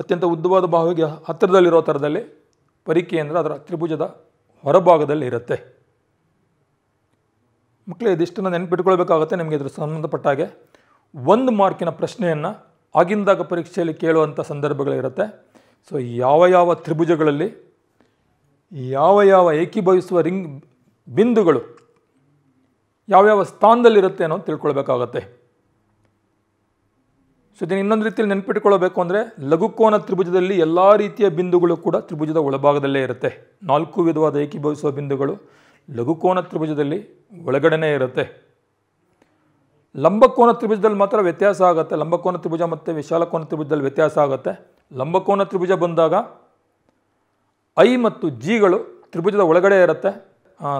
ಅತ್ಯಂತ ಉದ್ದವಾದ ಬಾಹುವಿಗೆ ಹತ್ತಿರದಲ್ಲಿರೋ ಥರದಲ್ಲಿ ಅಂದರೆ ಅದರ ತ್ರಿಭುಜದ ಹೊರಭಾಗದಲ್ಲಿ ಇರುತ್ತೆ ಮಕ್ಕಳೇ ಇದಿಷ್ಟನ್ನು ನೆನ್ಪಿಟ್ಕೊಳ್ಬೇಕಾಗುತ್ತೆ ನಿಮಗೆ ಇದ್ರ ಸಂಬಂಧಪಟ್ಟ ಹಾಗೆ ಒಂದು ಮಾರ್ಕಿನ ಪ್ರಶ್ನೆಯನ್ನು ಆಗಿಂದಾಗ ಪರೀಕ್ಷೆಯಲ್ಲಿ ಕೇಳುವಂಥ ಸಂದರ್ಭಗಳಿರುತ್ತೆ ಸೊ ಯಾವ ಯಾವ ತ್ರಿಭುಜಗಳಲ್ಲಿ ಯಾವ ಯಾವ ಏಕೀಭವಿಸುವ ರಿಂಗ್ ಬಿಂದುಗಳು ಯಾವ್ಯಾವ ಸ್ಥಾನದಲ್ಲಿರುತ್ತೆ ಅನ್ನೋದು ತಿಳ್ಕೊಳ್ಬೇಕಾಗತ್ತೆ ಸೊ ಇದನ್ನು ಇನ್ನೊಂದು ರೀತಿಯಲ್ಲಿ ನೆನಪಿಟ್ಟುಕೊಳ್ಳಬೇಕು ಅಂದರೆ ಲಘುಕೋನ ತ್ರಿಭುಜದಲ್ಲಿ ಎಲ್ಲ ರೀತಿಯ ಬಿಂದುಗಳು ಕೂಡ ತ್ರಿಭುಜದ ಒಳಭಾಗದಲ್ಲೇ ಇರುತ್ತೆ ನಾಲ್ಕು ವಿಧವಾದ ಏಕೀಭವಿಸುವ ಬಿಂದುಗಳು ಲಘುಕೋನ ತ್ರಿಭುಜದಲ್ಲಿ ಒಳಗಡೆನೇ ಇರುತ್ತೆ ಲಂಬಕೋನ ತ್ರಿಭುಜದಲ್ಲಿ ಮಾತ್ರ ವ್ಯತ್ಯಾಸ ಆಗುತ್ತೆ ಲಂಬಕೋನ ತ್ರಿಭುಜ ಮತ್ತು ವಿಶಾಲಕೋನ ತ್ರಿಭುಜದಲ್ಲಿ ವ್ಯತ್ಯಾಸ ಆಗುತ್ತೆ ಲಂಬಕೋನ ತ್ರಿಭುಜ ಬಂದಾಗ ಐ ಮತ್ತು ಜಿಗಳು ತ್ರಿಭುಜದ ಒಳಗಡೆ ಇರುತ್ತೆ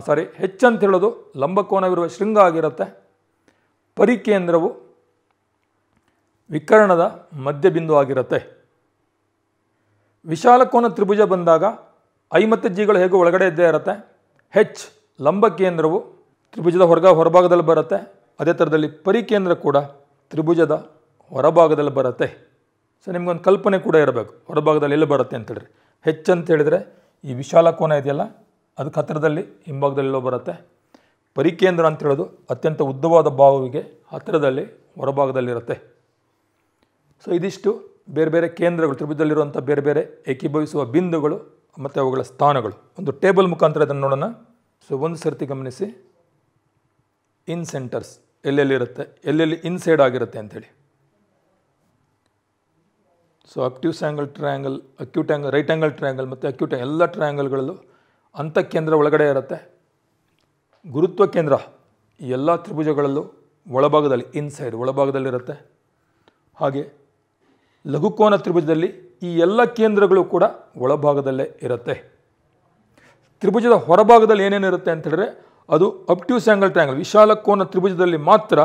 ಸಾರಿ ಹೆಚ್ಚಂತ ಹೇಳೋದು ಲಂಬಕೋನವಿರುವ ಶೃಂಗ ಆಗಿರುತ್ತೆ ಪರಿಕೇಂದ್ರವು ವಿಕರ್ಣದ ಮಧ್ಯಬಿಂದು ಆಗಿರುತ್ತೆ ವಿಶಾಲಕೋನ ತ್ರಿಭುಜ ಬಂದಾಗ ಐ ಮತ್ತು ಜಿಗಳು ಹೇಗೂ ಒಳಗಡೆ ಇದ್ದೇ ಇರುತ್ತೆ ಹೆಚ್ ಲಂಬಕೇಂದ್ರವು ತ್ರಿಭುಜದ ಹೊರಗ ಹೊರಭಾಗದಲ್ಲಿ ಬರುತ್ತೆ ಅದೇ ಥರದಲ್ಲಿ ಪರಿಕೇಂದ್ರ ಕೂಡ ತ್ರಿಭುಜದ ಹೊರಭಾಗದಲ್ಲಿ ಬರುತ್ತೆ ಸೊ ನಿಮಗೊಂದು ಕಲ್ಪನೆ ಕೂಡ ಇರಬೇಕು ಹೊರಭಾಗದಲ್ಲಿ ಎಲ್ಲಿ ಬರುತ್ತೆ ಅಂತೇಳಿದ್ರೆ ಹೆಚ್ಚು ಅಂತ ಹೇಳಿದರೆ ಈ ವಿಶಾಲ ಕೋನ ಇದೆಯಲ್ಲ ಅದಕ್ಕೆ ಹತ್ತಿರದಲ್ಲಿ ಹಿಂಭಾಗದಲ್ಲಿಲ್ಲೋ ಬರುತ್ತೆ ಪರಿಕೇಂದ್ರ ಅಂತ ಹೇಳೋದು ಅತ್ಯಂತ ಉದ್ದವಾದ ಬಾಹುವಿಗೆ ಹತ್ತಿರದಲ್ಲಿ ಹೊರಭಾಗದಲ್ಲಿರುತ್ತೆ ಸೊ ಇದಿಷ್ಟು ಬೇರೆ ಬೇರೆ ಕೇಂದ್ರಗಳು ತ್ರಿಭುಜದಲ್ಲಿರುವಂಥ ಬೇರೆ ಬೇರೆ ಏಕೀಭವಿಸುವ ಬಿಂದುಗಳು ಮತ್ತು ಅವುಗಳ ಸ್ಥಾನಗಳು ಒಂದು ಟೇಬಲ್ ಮುಖಾಂತರ ಅದನ್ನು ನೋಡೋಣ ಸೊ ಒಂದು ಸರ್ತಿ ಗಮನಿಸಿ ಇನ್ ಸೆಂಟರ್ಸ್ ಎಲ್ಲೆಲ್ಲಿರುತ್ತೆ ಎಲ್ಲೆಲ್ಲಿ ಇನ್ಸೈಡ್ ಆಗಿರುತ್ತೆ ಅಂಥೇಳಿ so active angle triangle acute angle right angle triangle ಮತ್ತು ಅಕ್ಯೂಟ್ ಎಲ್ಲ ಟ್ರಯಾಂಗಲ್ಗಳಲ್ಲೂ ಅಂತ ಕೇಂದ್ರ ಒಳಗಡೆ ಇರುತ್ತೆ ಗುರುತ್ವ ಕೇಂದ್ರ ಎಲ್ಲ ತ್ರಿಭುಜಗಳಲ್ಲೂ ಒಳಭಾಗದಲ್ಲಿ ಇನ್ಸೈಡ್ ಒಳಭಾಗದಲ್ಲಿರುತ್ತೆ ಹಾಗೆ ಲಘುಕೋನ ತ್ರಿಭುಜದಲ್ಲಿ ಈ ಎಲ್ಲ ಕೇಂದ್ರಗಳು ಕೂಡ ಒಳಭಾಗದಲ್ಲೇ ಇರುತ್ತೆ ತ್ರಿಭುಜದ ಹೊರಭಾಗದಲ್ಲಿ ಏನೇನಿರುತ್ತೆ ಅಂತ ಹೇಳಿದ್ರೆ ಅದು ಅಪ್ಟ್ಯೂಸ್ ಆ್ಯಂಗಲ್ ಟ್ರ್ಯಾಂಗಲ್ ವಿಶಾಲಕೋನ ತ್ರಿಭುಜದಲ್ಲಿ ಮಾತ್ರ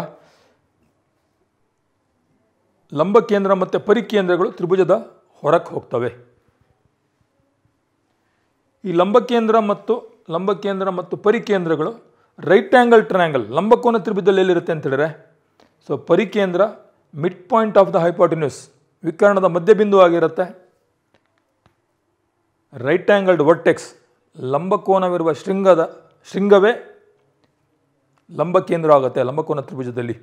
ಲಂಬ ಕೇಂದ್ರ ಮತ್ತು ಪರಿಕೇಂದ್ರಗಳು ತ್ರಿಭುಜದ ಹೊರಕ್ಕೆ ಹೋಗ್ತವೆ ಈ ಲಂಬಕೇಂದ್ರ ಮತ್ತು ಲಂಬಕೇಂದ್ರ ಮತ್ತು ಪರಿಕೇಂದ್ರಗಳು ರೈಟ್ ಆ್ಯಂಗಲ್ ಟ್ರಯಾಂಗಲ್ ಲಂಬಕೋನ ತ್ರಿಭುಜದಲ್ಲಿ ಎಲ್ಲಿರುತ್ತೆ ಅಂತ ಹೇಳಿದ್ರೆ ಸೊ ಪರಿಕೇಂದ್ರ midpoint of the hypotenuse ವಿಕರಣದ ಮಧ್ಯಬಿಂದು ಆಗಿರುತ್ತೆ ರೈಟ್ ಆ್ಯಂಗಲ್ಡ್ ವರ್ಟೆಕ್ಸ್ ಲಂಬಕೋನವಿರುವ ಶೃಂಗದ ಶೃಂಗವೇ ಲಂಬಕೇಂದ್ರ ಆಗುತ್ತೆ ಲಂಬಕೋನ ತ್ರಿಭುಜದಲ್ಲಿ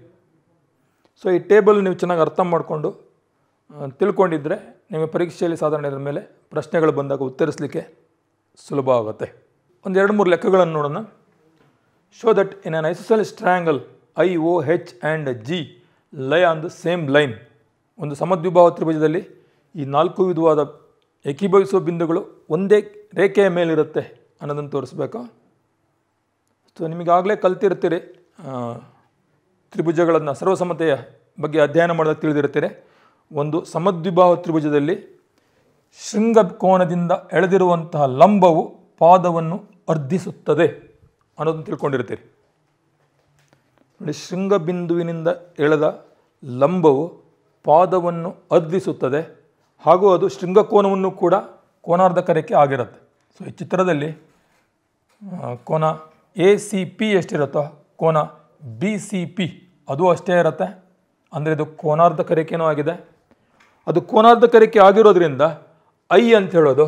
ಸೊ ಈ ಟೇಬಲ್ ನೀವು ಚೆನ್ನಾಗಿ ಅರ್ಥ ಮಾಡಿಕೊಂಡು ತಿಳ್ಕೊಂಡಿದ್ದರೆ ನಿಮಗೆ ಪರೀಕ್ಷೆಯಲ್ಲಿ ಸಾಧಾರಣ ಇದರ ಮೇಲೆ ಪ್ರಶ್ನೆಗಳು ಬಂದಾಗ ಉತ್ತರಿಸಲಿಕ್ಕೆ ಸುಲಭ ಆಗುತ್ತೆ ಒಂದು ಎರಡು ಮೂರು ಲೆಕ್ಕಗಳನ್ನು ನೋಡೋಣ show that in an L triangle I O H and G lie on the same line ಒಂದು ಸಮದ್ವಿಭಾವ ತ್ರಿಭುಜದಲ್ಲಿ ಈ ನಾಲ್ಕು ವಿಧವಾದ ಏಕೀಭವಿಸುವ ಬಿಂದುಗಳು ಒಂದೇ ರೇಖೆಯ ಮೇಲಿರುತ್ತೆ ಅನ್ನೋದನ್ನು ತೋರಿಸ್ಬೇಕು ಸೊ ನಿಮಗಾಗಲೇ ಕಲ್ತಿರ್ತೀರಿ ತ್ರಿಭುಜಗಳನ್ನು ಸರ್ವಸಮತೆಯ ಬಗ್ಗೆ ಅಧ್ಯಯನ ಮಾಡೋದಕ್ಕೆ ತಿಳಿದಿರ್ತೀರಿ ಒಂದು ಸಮದ್ವಿಭಾವ ತ್ರಿಭುಜದಲ್ಲಿ ಶೃಂಗ ಕೋಣದಿಂದ ಎಳೆದಿರುವಂತಹ ಲಂಬವು ಪಾದವನ್ನು ಅರ್ಧಿಸುತ್ತದೆ ಅನ್ನೋದನ್ನು ತಿಳ್ಕೊಂಡಿರ್ತೀರಿ ನೋಡಿ ಬಿಂದುವಿನಿಂದ ಎಳೆದ ಲಂಬವು ಪಾದವನ್ನು ಅರ್ಧಿಸುತ್ತದೆ ಹಾಗೂ ಅದು ಶೃಂಗಕೋನವನ್ನು ಕೂಡ ಕೋನಾರ್ಧಕರಕ್ಕೆ ಆಗಿರುತ್ತೆ ಸೊ ಈ ಚಿತ್ರದಲ್ಲಿ ಕೋನ ಎ ಸಿ ಪಿ ಎಷ್ಟಿರುತ್ತೋ ಕೋನ ಬಿ ಸಿ ಪಿ ಅದು ಅಷ್ಟೇ ಇರುತ್ತೆ ಅಂದರೆ ಇದು ಕೋನಾರ್ಧ ಆಗಿದೆ ಅದು ಕೋನಾರ್ಧ ಕರಿಕೆ ಆಗಿರೋದ್ರಿಂದ ಐ ಅಂತ ಹೇಳೋದು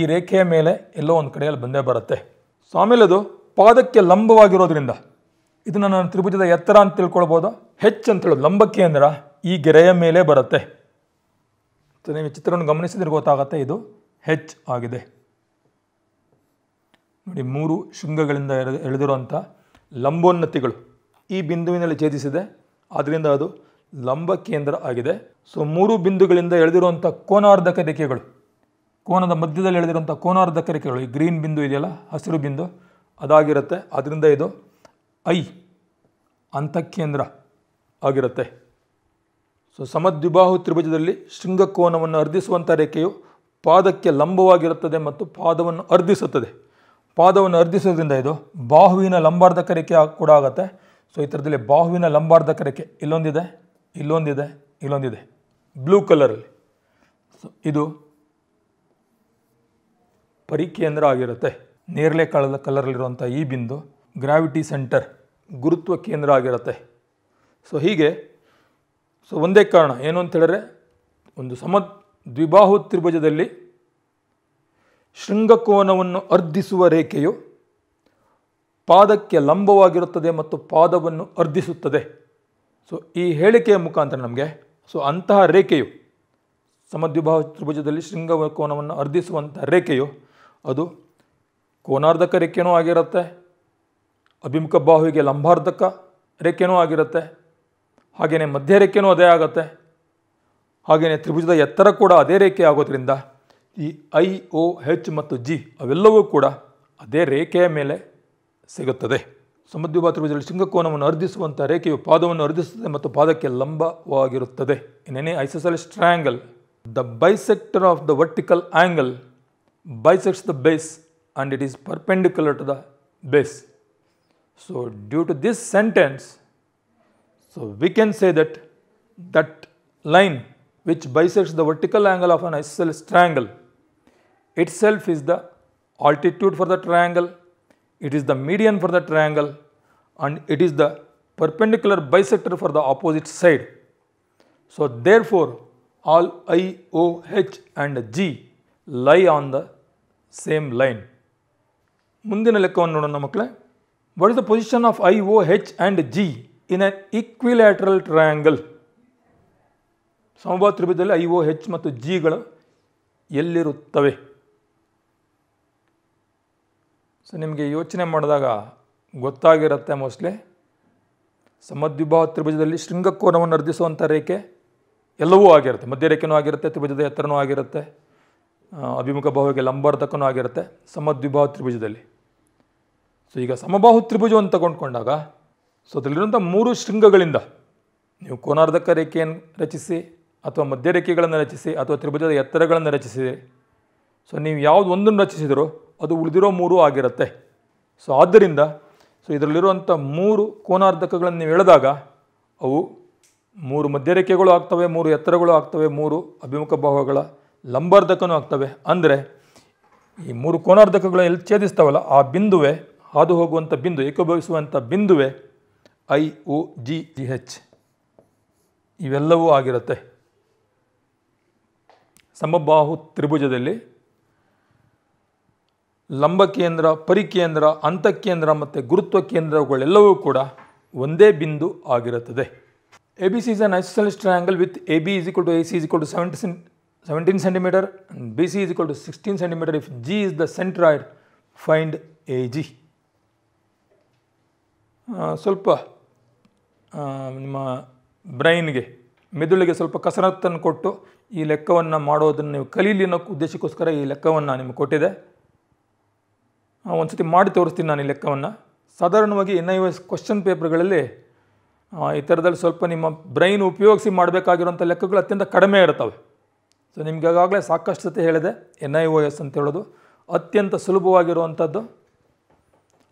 ಈ ರೇಖೆಯ ಮೇಲೆ ಎಲ್ಲೋ ಒಂದು ಕಡೆಯಲ್ಲಿ ಬಂದೇ ಬರುತ್ತೆ ಸೊ ಆಮೇಲೆ ಅದು ಪಾದಕ್ಕೆ ಲಂಬವಾಗಿರೋದ್ರಿಂದ ಇದನ್ನು ನಾನು ತ್ರಿಭುಜದ ಎತ್ತರ ಅಂತ ತಿಳ್ಕೊಳ್ಬೋದು ಹೆಚ್ಚು ಅಂತ ಹೇಳೋದು ಲಂಬಕ್ಕೆ ಅಂದ್ರೆ ಈ ಗೆರೆಯ ಮೇಲೆ ಬರುತ್ತೆ ಸೊ ನೀವು ಚಿತ್ರವನ್ನು ಗಮನಿಸಿದ್ರೆ ಗೊತ್ತಾಗುತ್ತೆ ಇದು ಹೆಚ್ ಆಗಿದೆ ನೋಡಿ ಮೂರು ಶೃಂಗಗಳಿಂದ ಎಳೆ ಎಳೆದಿರುವಂಥ ಲಂಬೋನ್ನತಿಗಳು ಈ ಬಿಂದುವಿನಲ್ಲಿ ಛೇದಿಸಿದೆ ಆದ್ದರಿಂದ ಅದು ಲಂಬ ಕೇಂದ್ರ ಆಗಿದೆ ಸೊ ಮೂರು ಬಿಂದುಗಳಿಂದ ಎಳೆದಿರುವಂಥ ಕೋನಾರ್ಧಕ ರೇಖೆಗಳು ಕೋನದ ಮಧ್ಯದಲ್ಲಿ ಎಳೆದಿರುವಂಥ ಕೋನಾರ್ಧ ಕರೆಕೆಗಳು ಈ ಗ್ರೀನ್ ಬಿಂದು ಇದೆಯಲ್ಲ ಹಸಿರು ಬಿಂದು ಅದಾಗಿರುತ್ತೆ ಅದರಿಂದ ಇದು ಐ ಅಂತಃಕೇಂದ್ರ ಆಗಿರುತ್ತೆ ಸೊ ಸಮದ್ವಿಬಾಹು ತ್ರಿಭುಜದಲ್ಲಿ ಶೃಂಗಕೋನವನ್ನು ಅರ್ಧಿಸುವಂಥ ರೇಖೆಯು ಪಾದಕ್ಕೆ ಲಂಬವಾಗಿರುತ್ತದೆ ಮತ್ತು ಪಾದವನ್ನು ಅರ್ಧಿಸುತ್ತದೆ ಪಾದವನ್ನು ಅರ್ಧಿಸೋದ್ರಿಂದ ಇದು ಬಾಹುವಿನ ಲಂಬಾರ್ಧಕ ರೇಖೆ ಕೂಡ ಆಗುತ್ತೆ ಸೊ ಈ ಥರದಲ್ಲಿ ಬಾಹುವಿನ ಲಂಬಾರ್ಧಕ ರೇಖೆ ಇಲ್ಲೊಂದಿದೆ ಇಲ್ಲೊಂದಿದೆ ಇಲ್ಲೊಂದಿದೆ ಬ್ಲೂ ಕಲರಲ್ಲಿ ಸೊ ಇದು ಪರಿಕೇಂದ್ರ ಆಗಿರುತ್ತೆ ನೇರಳೆ ಕಾಳದ ಕಲರಲ್ಲಿರುವಂಥ ಈ ಬಿಂದು ಗ್ರಾವಿಟಿ ಸೆಂಟರ್ ಗುರುತ್ವ ಕೇಂದ್ರ ಆಗಿರುತ್ತೆ ಸೊ ಹೀಗೆ ಸೊ ಒಂದೇ ಕಾರಣ ಏನು ಅಂತ ಹೇಳಿದ್ರೆ ಒಂದು ಸಮ ದ್ವಿಬಾಹು ತ್ರಿಭುಜದಲ್ಲಿ ಶೃಂಗಕೋನವನ್ನು ಅರ್ಧಿಸುವ ರೇಖೆಯು ಪಾದಕ್ಕೆ ಲಂಬವಾಗಿರುತ್ತದೆ ಮತ್ತು ಪಾದವನ್ನು ಅರ್ಧಿಸುತ್ತದೆ ಸೊ ಈ ಹೇಳಿಕೆಯ ಮುಖಾಂತರ ನಮಗೆ ಸೊ ಅಂತಹ ರೇಖೆಯು ಸಮದ್ವಿಭಾವ ತ್ರಿಭುಜದಲ್ಲಿ ಶೃಂಗಕೋನವನ್ನು ಅರ್ಧಿಸುವಂಥ ರೇಖೆಯು ಅದು ಕೋನಾರ್ಧಕ ರೇಖೆನೂ ಆಗಿರುತ್ತೆ ಅಭಿಮುಖ ಬಾಹುವಿಗೆ ಲಂಬಾರ್ಧಕ ರೇಖೆನೂ ಆಗಿರುತ್ತೆ ಹಾಗೆಯೇ ಮಧ್ಯ ರೇಖೆನೂ ಅದೇ ಆಗುತ್ತೆ ಹಾಗೆಯೇ ತ್ರಿಭುಜದ ಎತ್ತರ ಕೂಡ ಅದೇ ರೇಖೆ ಆಗೋದ್ರಿಂದ ಈ ಐ ಓ ಹೆಚ್ ಮತ್ತು ಜಿ ಅವೆಲ್ಲವೂ ಕೂಡ ಅದೇ ರೇಖೆಯ ಮೇಲೆ ಸಿಗುತ್ತದೆ ಸಮದ್ವಿಭಾ ತ್ರಿಭುಜದಲ್ಲಿ ಶೃಂಗಕೋನವನ್ನು ಅರ್ಧಿಸುವಂಥ ರೇಖೆಯು ಪಾದವನ್ನು ಅರ್ಧಿಸುತ್ತದೆ ಮತ್ತು ಪಾದಕ್ಕೆ ಲಂಬವಾಗಿರುತ್ತದೆ ಇನ್ನೇನೇ isosceles triangle the bisector of the vertical angle bisects the base and it is perpendicular to the base. So, due to this sentence, so we can say that that line which bisects the vertical angle of an isosceles triangle itself is the altitude for the triangle, it is the median for the triangle and it is the perpendicular bisector for the opposite side. So, therefore, all I, O, H and G lie on the same line ಮುಂದಿನ ಲೆಕ್ಕವನ್ನು ನೋಡೋಣ ಮಕ್ಕಳೇ what is the position of I O H and G in an equilateral triangle ಸಮಭಾವ ತ್ರಿಭುಜದಲ್ಲಿ I O H ಮತ್ತು ಜಿಗಳು ಎಲ್ಲಿರುತ್ತವೆ so ನಿಮಗೆ ಯೋಚನೆ ಮಾಡಿದಾಗ ಗೊತ್ತಾಗಿರುತ್ತೆ ಮೋಸ್ಟ್ಲಿ ಸಮದ್ವಿಭಾವ ತ್ರಿಭುಜದಲ್ಲಿ ಶೃಂಗಕೋನವನ್ನು ಅರ್ಧಿಸುವಂಥ ರೇಖೆ ಎಲ್ಲವೂ ಆಗಿರುತ್ತೆ ಮಧ್ಯ ಆಗಿರುತ್ತೆ ತ್ರಿಭುಜದ ಎತ್ತರನೂ ಆಗಿರುತ್ತೆ ಅಭಿಮುಖ ಬಾಹುವಿಗೆ ಲಂಬಾರ್ಧಕನೂ ಆಗಿರುತ್ತೆ ಸಮದ್ವಿಭಾವ ತ್ರಿಭುಜದಲ್ಲಿ ಸೊ ಈಗ ಸಮಬಾಹು ತ್ರಿಭುಜವನ್ನು ತಗೊಂಡ್ಕೊಂಡಾಗ ಸೊ ಅದರಲ್ಲಿರುವಂಥ ಮೂರು ಶೃಂಗಗಳಿಂದ ನೀವು ಕೋನಾರ್ಧಕ ರೇಖೆಯನ್ನು ರಚಿಸಿ ಅಥವಾ ಮಧ್ಯ ರೇಖೆಗಳನ್ನು ರಚಿಸಿ ಅಥವಾ ತ್ರಿಭುಜದ ಎತ್ತರಗಳನ್ನು ರಚಿಸಿ ಸೊ ನೀವು ಯಾವುದು ಒಂದನ್ನು ರಚಿಸಿದರೂ ಅದು ಉಳಿದಿರೋ ಮೂರು ಆಗಿರುತ್ತೆ ಸೊ ಆದ್ದರಿಂದ ಸೊ ಇದರಲ್ಲಿರುವಂಥ ಮೂರು ಕೋನಾರ್ಧಕಗಳನ್ನು ನೀವು ಎಳೆದಾಗ ಅವು ಮೂರು ಮಧ್ಯರೇಖೆಗಳು ಆಗ್ತವೆ ಮೂರು ಎತ್ತರಗಳು ಆಗ್ತವೆ ಮೂರು ಅಭಿಮುಖ ಭಾವಗಳ ಲಂಬಾರ್ಧಕನೂ ಆಗ್ತವೆ ಅಂದರೆ ಈ ಮೂರು ಕೋನಾರ್ಧಕಗಳು ಎಲ್ಲಿ ಛೇದಿಸ್ತಾವಲ್ಲ ಆ ಬಿಂದುವೆ ಹಾದು ಹೋಗುವಂಥ ಬಿಂದು ಏಕೋಭವಿಸುವಂಥ ಬಿಂದುವೆ I O G G H ಇವೆಲ್ಲವೂ ಆಗಿರುತ್ತೆ ಸಮಬಾಹು ತ್ರಿಭುಜದಲ್ಲಿ ಲಂಬಕೇಂದ್ರ ಪರಿಕೇಂದ್ರ ಅಂತಕೇಂದ್ರ ಮತ್ತು ಗುರುತ್ವ ಕೇಂದ್ರಗಳೆಲ್ಲವೂ ಕೂಡ ಒಂದೇ ಬಿಂದು ಆಗಿರುತ್ತದೆ A B C is an with A B is equal to A C is equal to seventy 17 centimeter and BC is equal to 16 centimeter if G is the centroid find AG. ಸ್ವಲ್ಪ ನಿಮ್ಮ ಬ್ರೈನ್ಗೆ ಮೆದುಳಿಗೆ ಸ್ವಲ್ಪ ಕಸರತ್ತನ್ನು ಕೊಟ್ಟು ಈ ಲೆಕ್ಕವನ್ನು ಮಾಡೋದನ್ನು ನೀವು ಕಲೀಲಿ ಅನ್ನೋ ಉದ್ದೇಶಕ್ಕೋಸ್ಕರ ಈ ಲೆಕ್ಕವನ್ನು ನಿಮಗೆ ಕೊಟ್ಟಿದೆ ಒಂದು ಸತಿ ಮಾಡಿ ತೋರಿಸ್ತೀನಿ ನಾನು ಈ ಲೆಕ್ಕವನ್ನು ಸಾಧಾರಣವಾಗಿ ಎನ್ ಐ ಎಸ್ ಕ್ವಶನ್ ಪೇಪರ್ಗಳಲ್ಲಿ ಈ ಥರದಲ್ಲಿ ಸ್ವಲ್ಪ ನಿಮ್ಮ ಬ್ರೈನ್ ಉಪಯೋಗಿಸಿ ಮಾಡಬೇಕಾಗಿರೋಂಥ ಲೆಕ್ಕಗಳು ಅತ್ಯಂತ ಕಡಿಮೆ ಇರ್ತವೆ ಸೊ ನಿಮ್ಗೆ ಈಗಾಗಲೇ ಸಾಕಷ್ಟು ಸತಿ ಹೇಳಿದೆ ಎನ್ ಐ ಒ ಎಸ್ ಅಂತ ಹೇಳೋದು ಅತ್ಯಂತ ಸುಲಭವಾಗಿರುವಂಥದ್ದು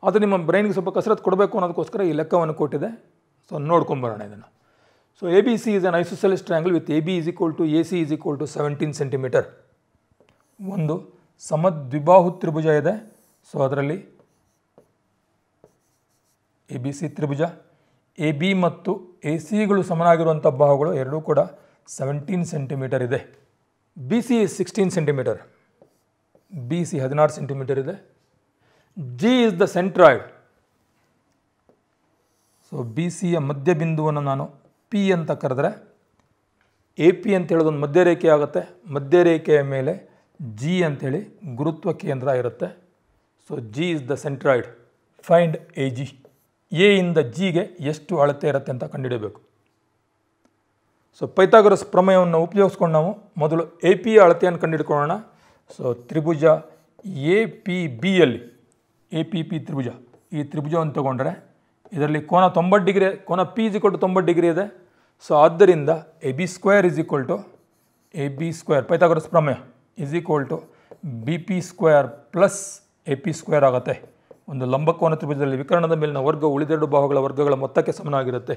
ಅದು ನಿಮ್ಮ ಬ್ರೈನ್ಗೆ ಸ್ವಲ್ಪ ಕಸರತ್ತು ಕೊಡಬೇಕು ಅನ್ನೋದಕ್ಕೋಸ್ಕರ ಈ ಲೆಕ್ಕವನ್ನು ಕೊಟ್ಟಿದೆ ಸೊ ನೋಡ್ಕೊಂಬರೋಣ ಇದನ್ನು so A B C is an isosceles triangle with A B is equal to A C is equal to seventeen centimetre ಒಂದು ಸಮದ್ವಿಬಾಹು ತ್ರಿಭುಜ ಇದೆ ಸೊ ಅದರಲ್ಲಿ ಎ ಬಿ ಸಿ ತ್ರಿಭುಜ ಎ ಬಿ ಮತ್ತು ಎ ಸಿಗಳು ಸಮನಾಗಿರುವಂಥ ಬಾಹುಗಳು ಎರಡೂ ಕೂಡ ಸೆವೆಂಟೀನ್ ಸೆಂಟಿಮೀಟರ್ ಇದೆ B C is sixteen centimetre B C ಹದಿನಾರು ಸೆಂಟಿಮೀಟರ್ ಇದೆ G is the centroid so B ಸಿಯ ಮಧ್ಯಬಿಂದುವನ್ನು ನಾನು ಪಿ ಅಂತ ಕರೆದ್ರೆ ಎ ಪಿ ಅಂತ ಹೇಳೋದೊಂದು ಮಧ್ಯರೇಖೆ ಆಗುತ್ತೆ ಮಧ್ಯರೇಖೆಯ ಮೇಲೆ ಜಿ ಅಂಥೇಳಿ ಗುರುತ್ವ ಕೇಂದ್ರ ಇರುತ್ತೆ so G is the centroid find A G A ಇಂದ ಜಿಗೆ ಎಷ್ಟು ಅಳತೆ ಇರುತ್ತೆ ಅಂತ ಕಂಡುಹಿಡಬೇಕು ಸೊ ಪೈಥಾಗರಸ್ ಪ್ರಮೇಯವನ್ನು ಉಪಯೋಗಿಸ್ಕೊಂಡು ನಾವು ಮೊದಲು ಎ ಪಿ ಅಳತೆಯನ್ನು ಕಂಡುಹಿಡ್ಕೊಳ್ಳೋಣ ಸೊ ತ್ರಿಭುಜ ಎ ಪಿ ಬಿಯಲ್ಲಿ ಎ ಪಿ ಪಿ ತ್ರಿಭುಜ ಈ ತ್ರಿಭುಜವನ್ನು ತಗೊಂಡ್ರೆ ಇದರಲ್ಲಿ ಕೋನ ತೊಂಬತ್ತು ಡಿಗ್ರಿ ಕೋನ ಪಿ ಇಸ್ ತೊಂಬತ್ತು ಡಿಗ್ರಿ ಇದೆ ಸೊ ಆದ್ದರಿಂದ A B square is equal to A B square Pythagoras ಪ್ರಮೇಯ is equal to B P square plus A P square ಆಗುತ್ತೆ ಒಂದು ಲಂಬಕೋನ ತ್ರಿಭುಜದಲ್ಲಿ ವಿಕರಣದ ಮೇಲಿನ ವರ್ಗ ಉಳಿದೆರಡು ಭಾವಗಳ ವರ್ಗಗಳ ಮೊತ್ತಕ್ಕೆ ಸಮನಾಗಿರುತ್ತೆ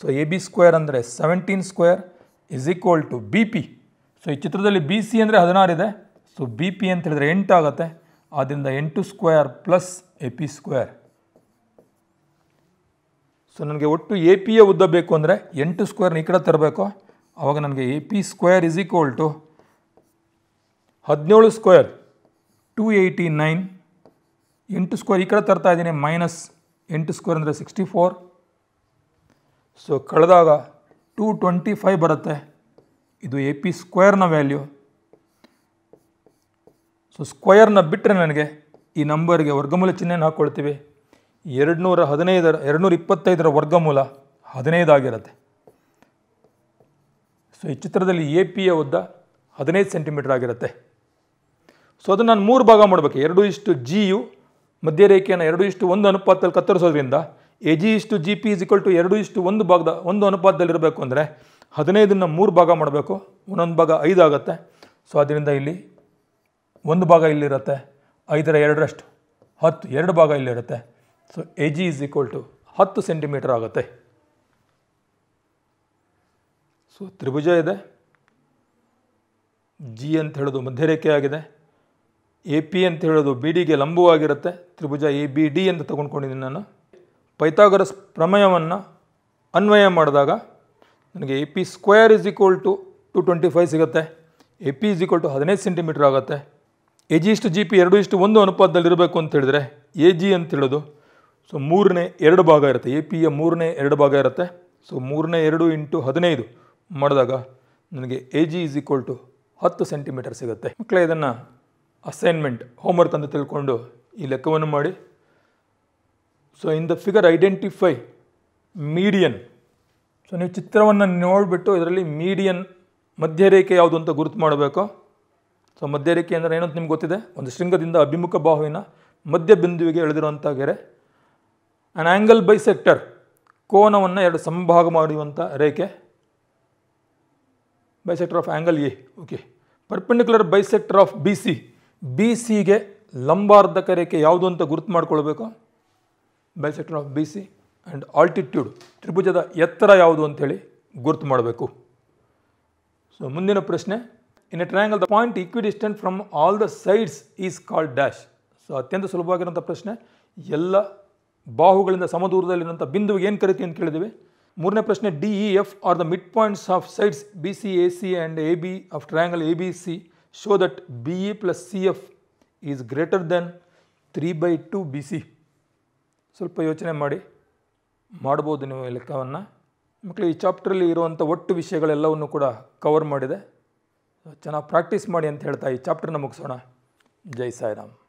ಸೊ ಎ ಬಿ ಸ್ಕ್ವೇರ್ ಅಂದರೆ seventeen square is equal to B P so ಈ ಚಿತ್ರದಲ್ಲಿ ಬಿ ಸಿ ಅಂದರೆ ಹದಿನಾರಿದೆ ಸೊ ಬಿ ಪಿ ಅಂತ ಹೇಳಿದರೆ ಆಗುತ್ತೆ ಆದ್ದರಿಂದ ಎಂಟು square plus A P square so ನನಗೆ ಒಟ್ಟು ಎ ಪಿ ಎ ಉದ್ದ ಬೇಕು ಅಂದರೆ ಎಂಟು ಸ್ಕ್ವೇರ್ನ ಈ ಕಡೆ ತರಬೇಕು ಆವಾಗ ನನಗೆ A P square is equal to ಹದಿನೇಳು ಸ್ಕ್ವೇರ್ ಟು ಏಯ್ಟಿ ನೈನ್ ಎಂಟು ಸ್ಕ್ವೇರ್ ಈ ಕಡೆ ತರ್ತಾ ಇದ್ದೀನಿ ಮೈನಸ್ ಎಂಟು ಸ್ಕ್ವೇರ್ ಅಂದರೆ ಸಿಕ್ಸ್ಟಿ ಫೋರ್ ಸೊ ಕಳೆದಾಗ ಟೂ ಟ್ವೆಂಟಿ ಫೈವ್ ಬರುತ್ತೆ ಇದು ಎ ಪಿ ಸ್ಕ್ವೇರ್ನ ವ್ಯಾಲ್ಯೂ ಸೊ ಸ್ಕ್ವಯರ್ನ ಬಿಟ್ಟರೆ ನನಗೆ ಈ ನಂಬರ್ಗೆ ವರ್ಗಮೂಲ ಚಿಹ್ನೆಯನ್ನು ಹಾಕ್ಕೊಳ್ತೀವಿ ನೂರ ಹದಿನೈದರ ಎರಡುನೂರ ಇಪ್ಪತ್ತೈದರ ವರ್ಗಮೂಲ ಹದಿನೈದಾಗಿರುತ್ತೆ ಸೊ ಈ ಚಿತ್ರದಲ್ಲಿ ಎ ಪಿಯ ಉದ್ದ ಹದಿನೈದು ಸೆಂಟಿಮೀಟರ್ ಆಗಿರುತ್ತೆ ಸೊ ಅದನ್ನು ನಾನು ಮೂರು ಭಾಗ ಮಾಡಬೇಕು ಎರಡು ಇಷ್ಟು ಜಿಯು ಮಧ್ಯರೇಖೆಯನ್ನು ಎರಡು ಇಷ್ಟು ಒಂದು ಅನುಪಾತದಲ್ಲಿ ಕತ್ತರಿಸೋದ್ರಿಂದ ಎ ಜಿ ಇಷ್ಟು G P is equal to ಎರಡು ಇಷ್ಟು ಒಂದು ಭಾಗದ ಒಂದು ಅನುಪಾತದಲ್ಲಿರಬೇಕು ಅಂದರೆ ಹದಿನೈದನ್ನು ಮೂರು ಭಾಗ ಮಾಡಬೇಕು ಒಂದೊಂದು ಭಾಗ ಐದು ಆಗುತ್ತೆ ಸೊ ಅದರಿಂದ ಇಲ್ಲಿ ಒಂದು ಭಾಗ ಇಲ್ಲಿರುತ್ತೆ ಐದರ ಎರಡರಷ್ಟು ಹತ್ತು ಎರಡು ಭಾಗ ಇಲ್ಲಿರುತ್ತೆ so A G is equal to ಹತ್ತು ಸೆಂಟಿಮೀಟರ್ ಆಗುತ್ತೆ ಸೊ ತ್ರಿಭುಜ ಇದೆ ಜಿ ಅಂತ ಹೇಳೋದು ಮಧ್ಯರೇಖೆ ಆಗಿದೆ ಎ ಪಿ ಅಂತ ಹೇಳೋದು ಬಿ ಡಿಗೆ ಲಂಬವಾಗಿರುತ್ತೆ ತ್ರಿಭುಜ ಎ ಬಿ ಡಿ ಅಂತ ತೊಗೊಂಡ್ಕೊಂಡಿದ್ದೀನಿ ನಾನು ಪೈಥಾಗರಸ್ ಪ್ರಮೇಯವನ್ನು ಅನ್ವಯ ಮಾಡಿದಾಗ ನನಗೆ A P square is equal to two twenty five ಸಿಗುತ್ತೆ A P is equal to ಹದಿನೈದು ಸೆಂಟಿಮೀಟರ್ ಆಗುತ್ತೆ ಎ ಜಿ ಇಷ್ಟು ಜಿ ಪಿ ಎರಡು ಇಷ್ಟು ಒಂದು ಅನುಪಾತದಲ್ಲಿರಬೇಕು ಅಂತ ಹೇಳಿದ್ರೆ ಎ ಜಿ ಅಂತ ಹೇಳೋದು ಸೊ ಮೂರನೇ ಎರಡು ಭಾಗ ಇರುತ್ತೆ ಎ ಪಿಯ ಮೂರನೇ ಎರಡು ಭಾಗ ಇರುತ್ತೆ ಸೊ ಮೂರನೇ ಎರಡು ಇಂಟು ಹದಿನೈದು ಮಾಡಿದಾಗ ನನಗೆ A G is equal to ಹತ್ತು ಸೆಂಟಿಮೀಟರ್ ಸಿಗುತ್ತೆ ಮಕ್ಕಳೇ ಇದನ್ನು ಅಸೈನ್ಮೆಂಟ್ ಹೋಮ್ವರ್ಕ್ ಅಂತ ತಿಳ್ಕೊಂಡು ಈ ಲೆಕ್ಕವನ್ನು ಮಾಡಿ so in the figure identify median so ನೀವು ಚಿತ್ರವನ್ನು ನೋಡಿಬಿಟ್ಟು ಇದರಲ್ಲಿ ಮೀಡಿಯನ್ ಮಧ್ಯರೇಖೆ ಯಾವುದು ಅಂತ ಗುರುತು ಮಾಡಬೇಕು ಸೊ ಮಧ್ಯರೇಖೆ ಅಂದರೆ ಏನಂತ ನಿಮ್ಗೆ ಗೊತ್ತಿದೆ ಒಂದು ಶೃಂಗದಿಂದ ಅಭಿಮುಖ ಬಾಹುವಿನ ಮಧ್ಯ ಬಿಂದುವಿಗೆ ಎಳೆದಿರುವಂಥ ಗೆರೆ ಆ್ಯನ್ ಆ್ಯಂಗಲ್ ಬೈ ಸೆಕ್ಟರ್ ಕೋನವನ್ನು ಎರಡು ಸಂಭಾಗ ಮಾಡುವಂಥ ರೇಖೆ bisector of angle A okay perpendicular bisector of B C B ಸಿಗೆ ಲಂಬಾರ್ಧಕ ರೇಖೆ ಯಾವುದು ಅಂತ ಗುರುತು ಮಾಡ್ಕೊಳ್ಬೇಕು bisection of B C and altitude ತ್ರಿಭುಜದ ಎತ್ತರ ಯಾವುದು ಅಂಥೇಳಿ ಗುರುತು ಮಾಡಬೇಕು ಸೊ ಮುಂದಿನ ಪ್ರಶ್ನೆ in a triangle the point distance from all the sides is called dash so ಅತ್ಯಂತ ಸುಲಭವಾಗಿರುವಂಥ ಪ್ರಶ್ನೆ ಎಲ್ಲ ಬಾಹುಗಳಿಂದ ಸಮದೂರದಲ್ಲಿರುವಂಥ ಬಿಂದುವಿಗೆ ಏನು ಕರಿತೀವಿ ಅಂತ ಕೇಳಿದ್ವಿ ಮೂರನೇ ಪ್ರಶ್ನೆ D E F are the midpoints of sides B C A C and A B of triangle A B C show that B E plus C F is greater than three by two B C ಸ್ವಲ್ಪ ಯೋಚನೆ ಮಾಡಿ ಮಾಡ್ಬೋದು ನೀವು ಲೆಕ್ಕವನ್ನು ಮಕ್ಕಳು ಈ ಚಾಪ್ಟ್ರಲ್ಲಿ ಇರುವಂಥ ಒಟ್ಟು ವಿಷಯಗಳೆಲ್ಲವನ್ನು ಕೂಡ ಕವರ್ ಮಾಡಿದೆ ಚೆನ್ನಾಗಿ ಪ್ರಾಕ್ಟೀಸ್ ಮಾಡಿ ಅಂತ ಹೇಳ್ತಾ ಈ ಚಾಪ್ಟರ್ನ ಮುಗಿಸೋಣ ಜೈ ಸಾಯಿರಾಮ್